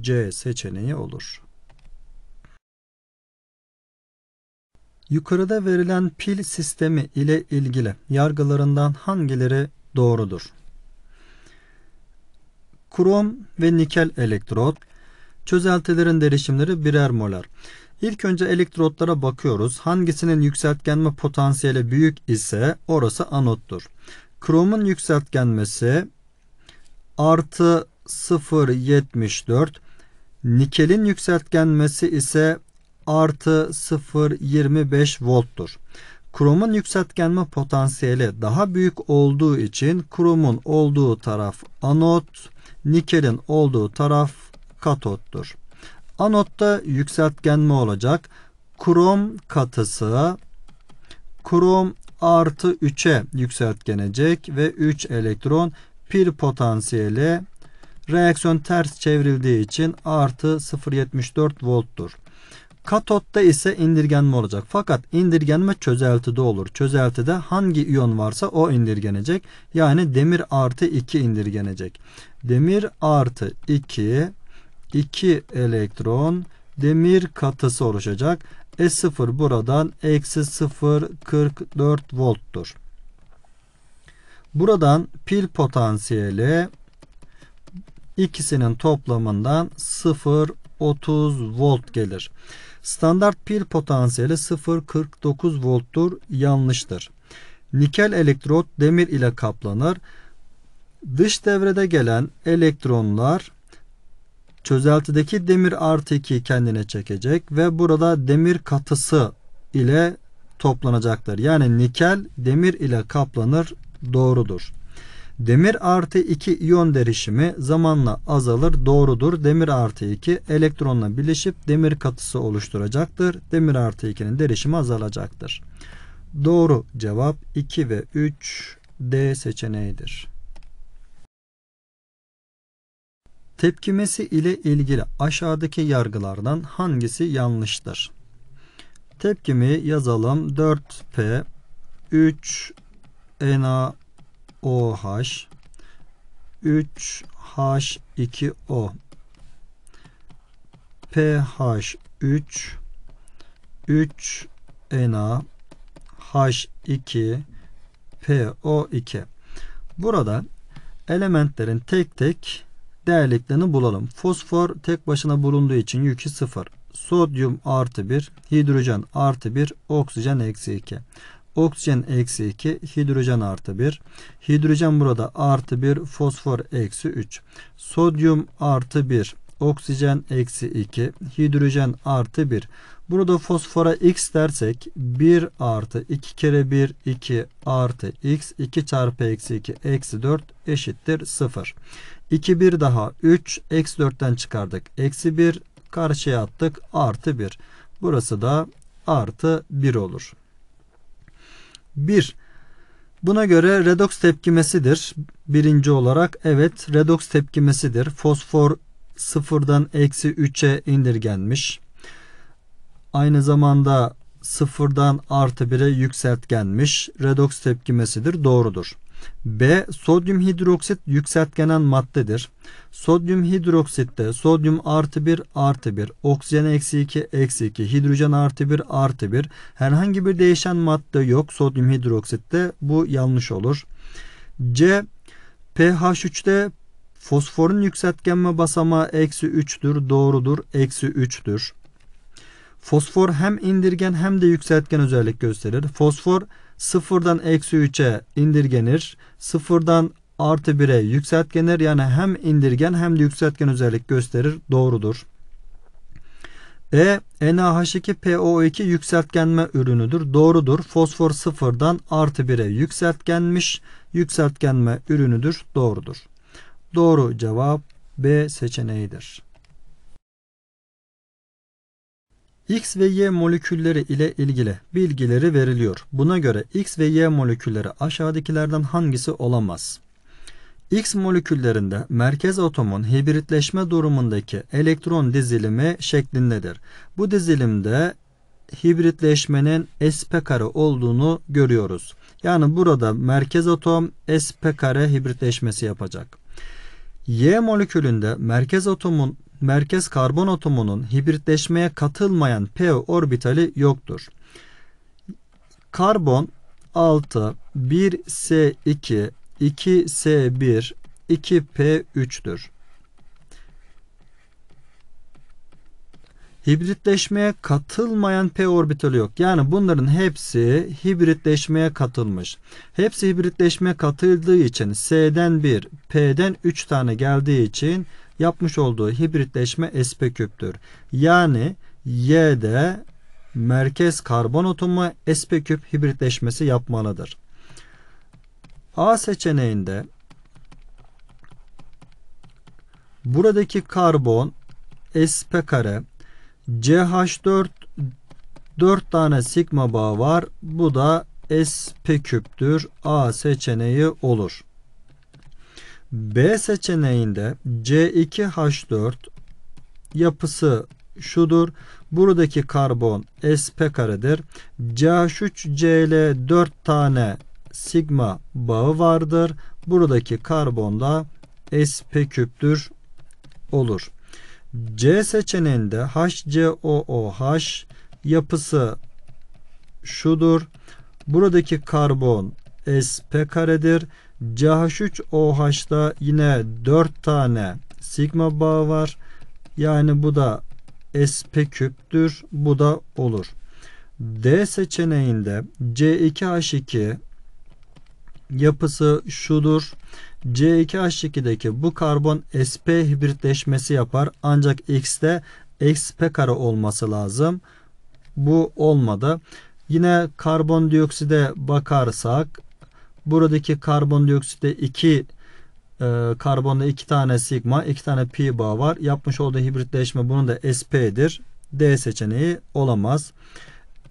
C seçeneği olur. Yukarıda verilen pil sistemi ile ilgili yargılarından hangileri doğrudur? Krom ve nikel elektrot çözeltilerin derişimleri birer molar. İlk önce elektrotlara bakıyoruz. Hangisinin yükseltgenme potansiyeli büyük ise orası anottur. Kromun yükseltgenmesi artı 0.74. Nikelin yükseltgenmesi ise artı 0.25 volttur. Kromun yükseltgenme potansiyeli daha büyük olduğu için kromun olduğu taraf anot, nikelin olduğu taraf katottur. Anotta yükseltgenme olacak. Krom katısı krom artı 3'e yükseltgenecek ve 3 elektron pil potansiyeli reaksiyon ters çevrildiği için artı 0.74 volttur. Katotta ise indirgenme olacak. Fakat indirgenme çözeltide olur. Çözeltide hangi iyon varsa o indirgenecek. Yani demir artı 2 indirgenecek. Demir artı 2 2 elektron demir katısı oluşacak. E0 buradan eksi 0.44 volttur. Buradan pil potansiyeli ikisinin toplamından 0.30 volt gelir. Standart pil potansiyeli 0.49 volttur yanlıştır. Nikel elektrot demir ile kaplanır. Dış devrede gelen elektronlar çözeltideki demir artı 2 kendine çekecek ve burada demir katısı ile toplanacaktır. Yani nikel demir ile kaplanır doğrudur. Demir artı 2 iyon derişimi zamanla azalır doğrudur. Demir artı 2 elektronla birleşip demir katısı oluşturacaktır. Demir artı 2'nin derişimi azalacaktır. Doğru cevap 2 ve 3 D seçeneğidir. Tepkimesi ile ilgili aşağıdaki yargılardan hangisi yanlıştır? Tepkimi yazalım. 4P 3 NaOH 3H2O pH 3 3 Na 2 PO2 Burada elementlerin tek tek Değerliklerini bulalım. Fosfor tek başına bulunduğu için yükü 0. Sodyum artı 1, hidrojen artı 1, oksijen eksi 2. Oksijen eksi 2, hidrojen artı 1. Hidrojen burada artı 1, fosfor eksi 3. Sodyum artı 1, oksijen eksi 2, hidrojen artı 1. Burada fosfora x dersek 1 artı 2 kere 1 2 artı x 2 çarpı eksi 2 eksi 4 eşittir 0. 2 1 daha 3 eksi 4'ten çıkardık. Eksi 1 karşıya attık artı 1. Burası da artı 1 olur. 1. Buna göre redoks tepkimesidir. Birinci olarak evet redoks tepkimesidir. Fosfor sıfırdan eksi 3'e indirgenmiş. Aynı zamanda sıfırdan artı 1'e yükseltgenmiş. Redoks tepkimesidir. Doğrudur. B. Sodyum hidroksit yükseltgenen maddedir. Sodyum hidroksitte sodyum artı 1 artı 1, oksijen eksi 2 eksi 2, hidrojen artı 1 artı 1. Herhangi bir değişen madde yok sodyum hidroksitte. Bu yanlış olur. C. pH3'te fosforun yükseltgenme basamağı eksi 3'tür. Doğrudur. Eksi 3'tür. Fosfor hem indirgen hem de yükseltgen özellik gösterir. Fosfor sıfırdan eksi 3'e indirgenir. Sıfırdan artı 1'e yükseltgenir. Yani hem indirgen hem de yükseltgen özellik gösterir. Doğrudur. E NaH2PO2 yükseltgenme ürünüdür. Doğrudur. Fosfor sıfırdan artı 1'e yükseltgenmiş. Yükseltgenme ürünüdür. Doğrudur. Doğru cevap B seçeneğidir. X ve Y molekülleri ile ilgili bilgileri veriliyor. Buna göre X ve Y molekülleri aşağıdakilerden hangisi olamaz? X moleküllerinde merkez atomun hibritleşme durumundaki elektron dizilimi şeklindedir. Bu dizilimde hibritleşmenin sp kare olduğunu görüyoruz. Yani burada merkez atom sp kare hibritleşmesi yapacak. Y molekülünde merkez atomun merkez karbon atomunun hibritleşmeye katılmayan p orbitali yoktur. Karbon 6, 1s2, 2s1, 2p3'tür. Hibritleşmeye katılmayan p orbitali yok. Yani bunların hepsi hibritleşmeye katılmış. Hepsi hibritleşmeye katıldığı için s'den 1, p'den 3 tane geldiği için yapmış olduğu hibritleşme sp küptür. Yani Y'de merkez karbon atomu sp küp hibritleşmesi yapmalıdır. A seçeneğinde buradaki karbon sp kare CH4 4 tane sigma bağı var. Bu da sp küptür. A seçeneği olur. B seçeneğinde C2H4 yapısı şudur. Buradaki karbon sp karedir. CH3Cl 4 tane sigma bağı vardır. Buradaki karbon da sp küptür olur. C seçeneğinde HCOOH yapısı şudur. Buradaki karbon sp karedir. CH3OH'da yine 4 tane sigma bağı var. Yani bu da sp küptür. Bu da olur. D seçeneğinde C2H2 yapısı şudur. C2H2'deki bu karbon sp hibritleşmesi yapar. Ancak X'de sp kare olması lazım. Bu olmadı. Yine karbondiokside bakarsak Buradaki karbondioksitte 2 e, karbonda iki tane sigma iki tane pi bağ var. Yapmış olduğu hibritleşme bunun da SP'dir. D seçeneği olamaz.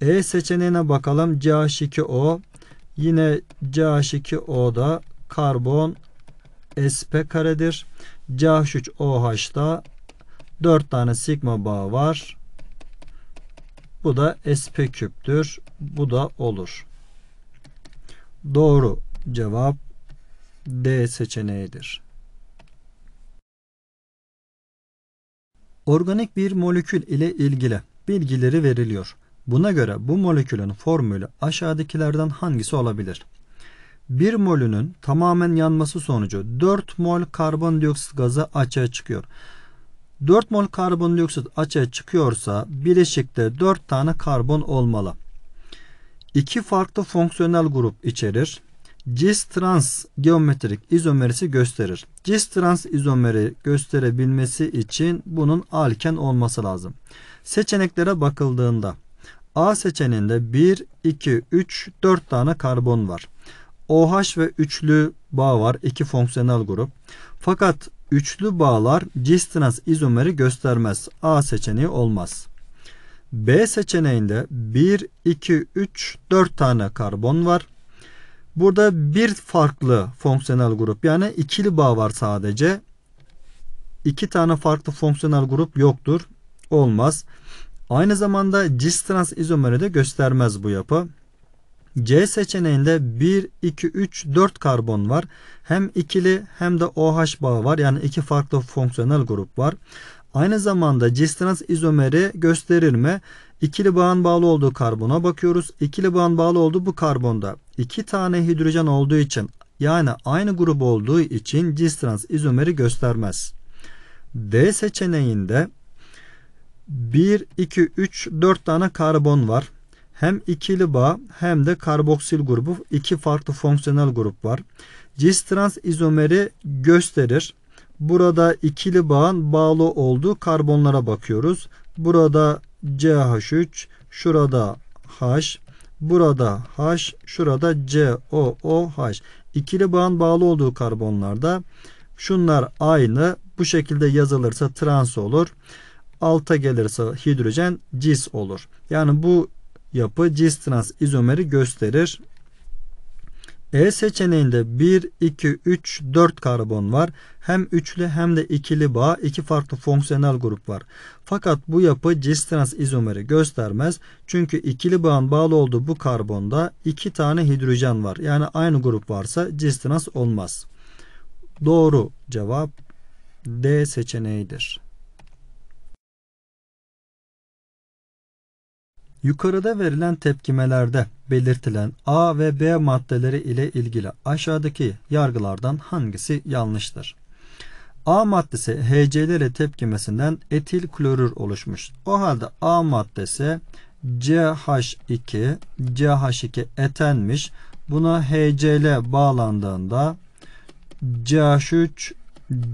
E seçeneğine bakalım. CH2O yine CH2O'da karbon SP karedir. CH3OH'da 4 tane sigma bağ var. Bu da SP küptür. Bu da olur. Doğru Cevap D seçeneğidir. Organik bir molekül ile ilgili bilgileri veriliyor. Buna göre bu molekülün formülü aşağıdakilerden hangisi olabilir? 1 molünün tamamen yanması sonucu 4 mol karbondioksit gazı açığa çıkıyor. 4 mol karbondioksit açığa çıkıyorsa bileşikte 4 tane karbon olmalı. İki farklı fonksiyonel grup içerir. Cis-trans geometrik izomerisi gösterir. Cis-trans izomeri gösterebilmesi için bunun alken olması lazım. Seçeneklere bakıldığında A seçeneğinde 1, 2, 3, 4 tane karbon var. OH ve üçlü bağ var. iki fonksiyonel grup. Fakat üçlü bağlar cis-trans izomeri göstermez. A seçeneği olmaz. B seçeneğinde 1, 2, 3, 4 tane karbon var. Burada bir farklı fonksiyonel grup yani ikili bağ var sadece. İki tane farklı fonksiyonel grup yoktur. Olmaz. Aynı zamanda cis trans izomeri de göstermez bu yapı. C seçeneğinde 1, 2, 3, 4 karbon var. Hem ikili hem de OH bağı var. Yani iki farklı fonksiyonel grup var. Aynı zamanda cistenaz izomeri gösterir mi? İkili bağın bağlı olduğu karbona bakıyoruz. İkili bağın bağlı olduğu bu karbonda iki tane hidrojen olduğu için yani aynı grup olduğu için cistrans izomeri göstermez. D seçeneğinde 1, 2, 3, 4 tane karbon var. Hem ikili bağ hem de karboksil grubu iki farklı fonksiyonel grup var. Cis-trans izomeri gösterir. Burada ikili bağın bağlı olduğu karbonlara bakıyoruz. Burada CH3, şurada H, burada H, şurada COOH. İkili bağın bağlı olduğu karbonlarda şunlar aynı. Bu şekilde yazılırsa trans olur. Alta gelirse hidrojen cis olur. Yani bu yapı cis trans izomeri gösterir. E seçeneğinde 1, 2, 3, 4 karbon var. Hem üçlü hem de ikili bağ iki farklı fonksiyonel grup var. Fakat bu yapı cis trans izomeri göstermez. Çünkü ikili bağın bağlı olduğu bu karbonda iki tane hidrojen var. Yani aynı grup varsa cis trans olmaz. Doğru cevap D seçeneğidir. Yukarıda verilen tepkimelerde belirtilen A ve B maddeleri ile ilgili aşağıdaki yargılardan hangisi yanlıştır? A maddesi HCl tepkimesinden etil klorür oluşmuş. O halde A maddesi CH2 CH2 etenmiş. Buna HCl bağlandığında CH3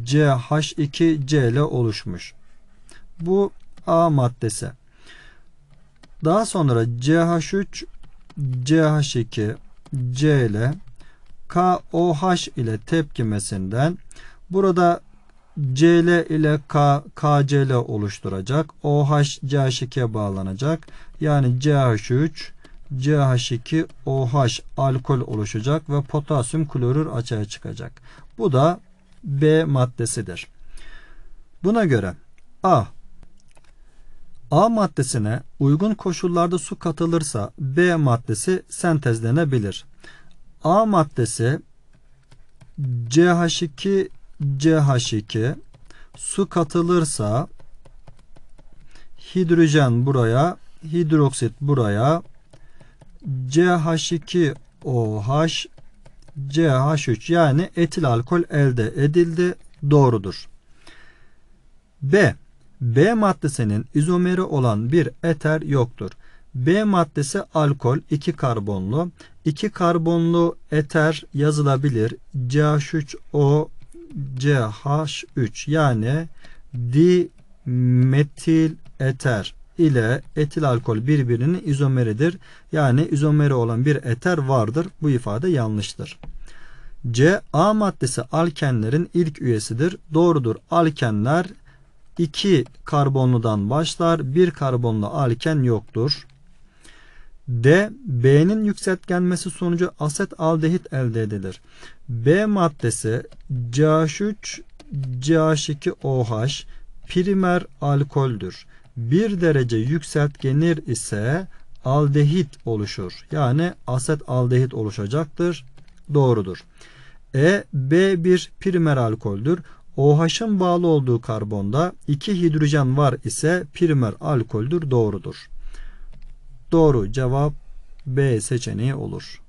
CH2 Cl oluşmuş. Bu A maddesi. Daha sonra CH3, CH2, CL, KOH ile tepkimesinden burada CL ile K, KCL oluşturacak. OH CH2'ye bağlanacak. Yani CH3, CH2, OH alkol oluşacak ve potasyum klorür açığa çıkacak. Bu da B maddesidir. Buna göre A A maddesine uygun koşullarda su katılırsa B maddesi sentezlenebilir. A maddesi CH2 CH2 su katılırsa hidrojen buraya, hidroksit buraya, CH2OH CH3 yani etil alkol elde edildi. Doğrudur. B. B maddesinin izomeri olan bir eter yoktur. B maddesi alkol 2 karbonlu. 2 karbonlu eter yazılabilir. CH3O CH3 yani dimetil eter ile etil alkol birbirinin izomeridir. Yani izomeri olan bir eter vardır. Bu ifade yanlıştır. C. A maddesi alkenlerin ilk üyesidir. Doğrudur. Alkenler 2 karbonludan başlar. 1 karbonlu alken yoktur. D. B'nin yükseltgenmesi sonucu aset aldehit elde edilir. B maddesi CH3 CH2OH primer alkoldür. 1 derece yükseltgenir ise aldehit oluşur. Yani aset aldehit oluşacaktır. Doğrudur. E B1 primer alkoldür. OH'ın bağlı olduğu karbonda 2 hidrojen var ise primer alkoldür doğrudur. Doğru cevap B seçeneği olur.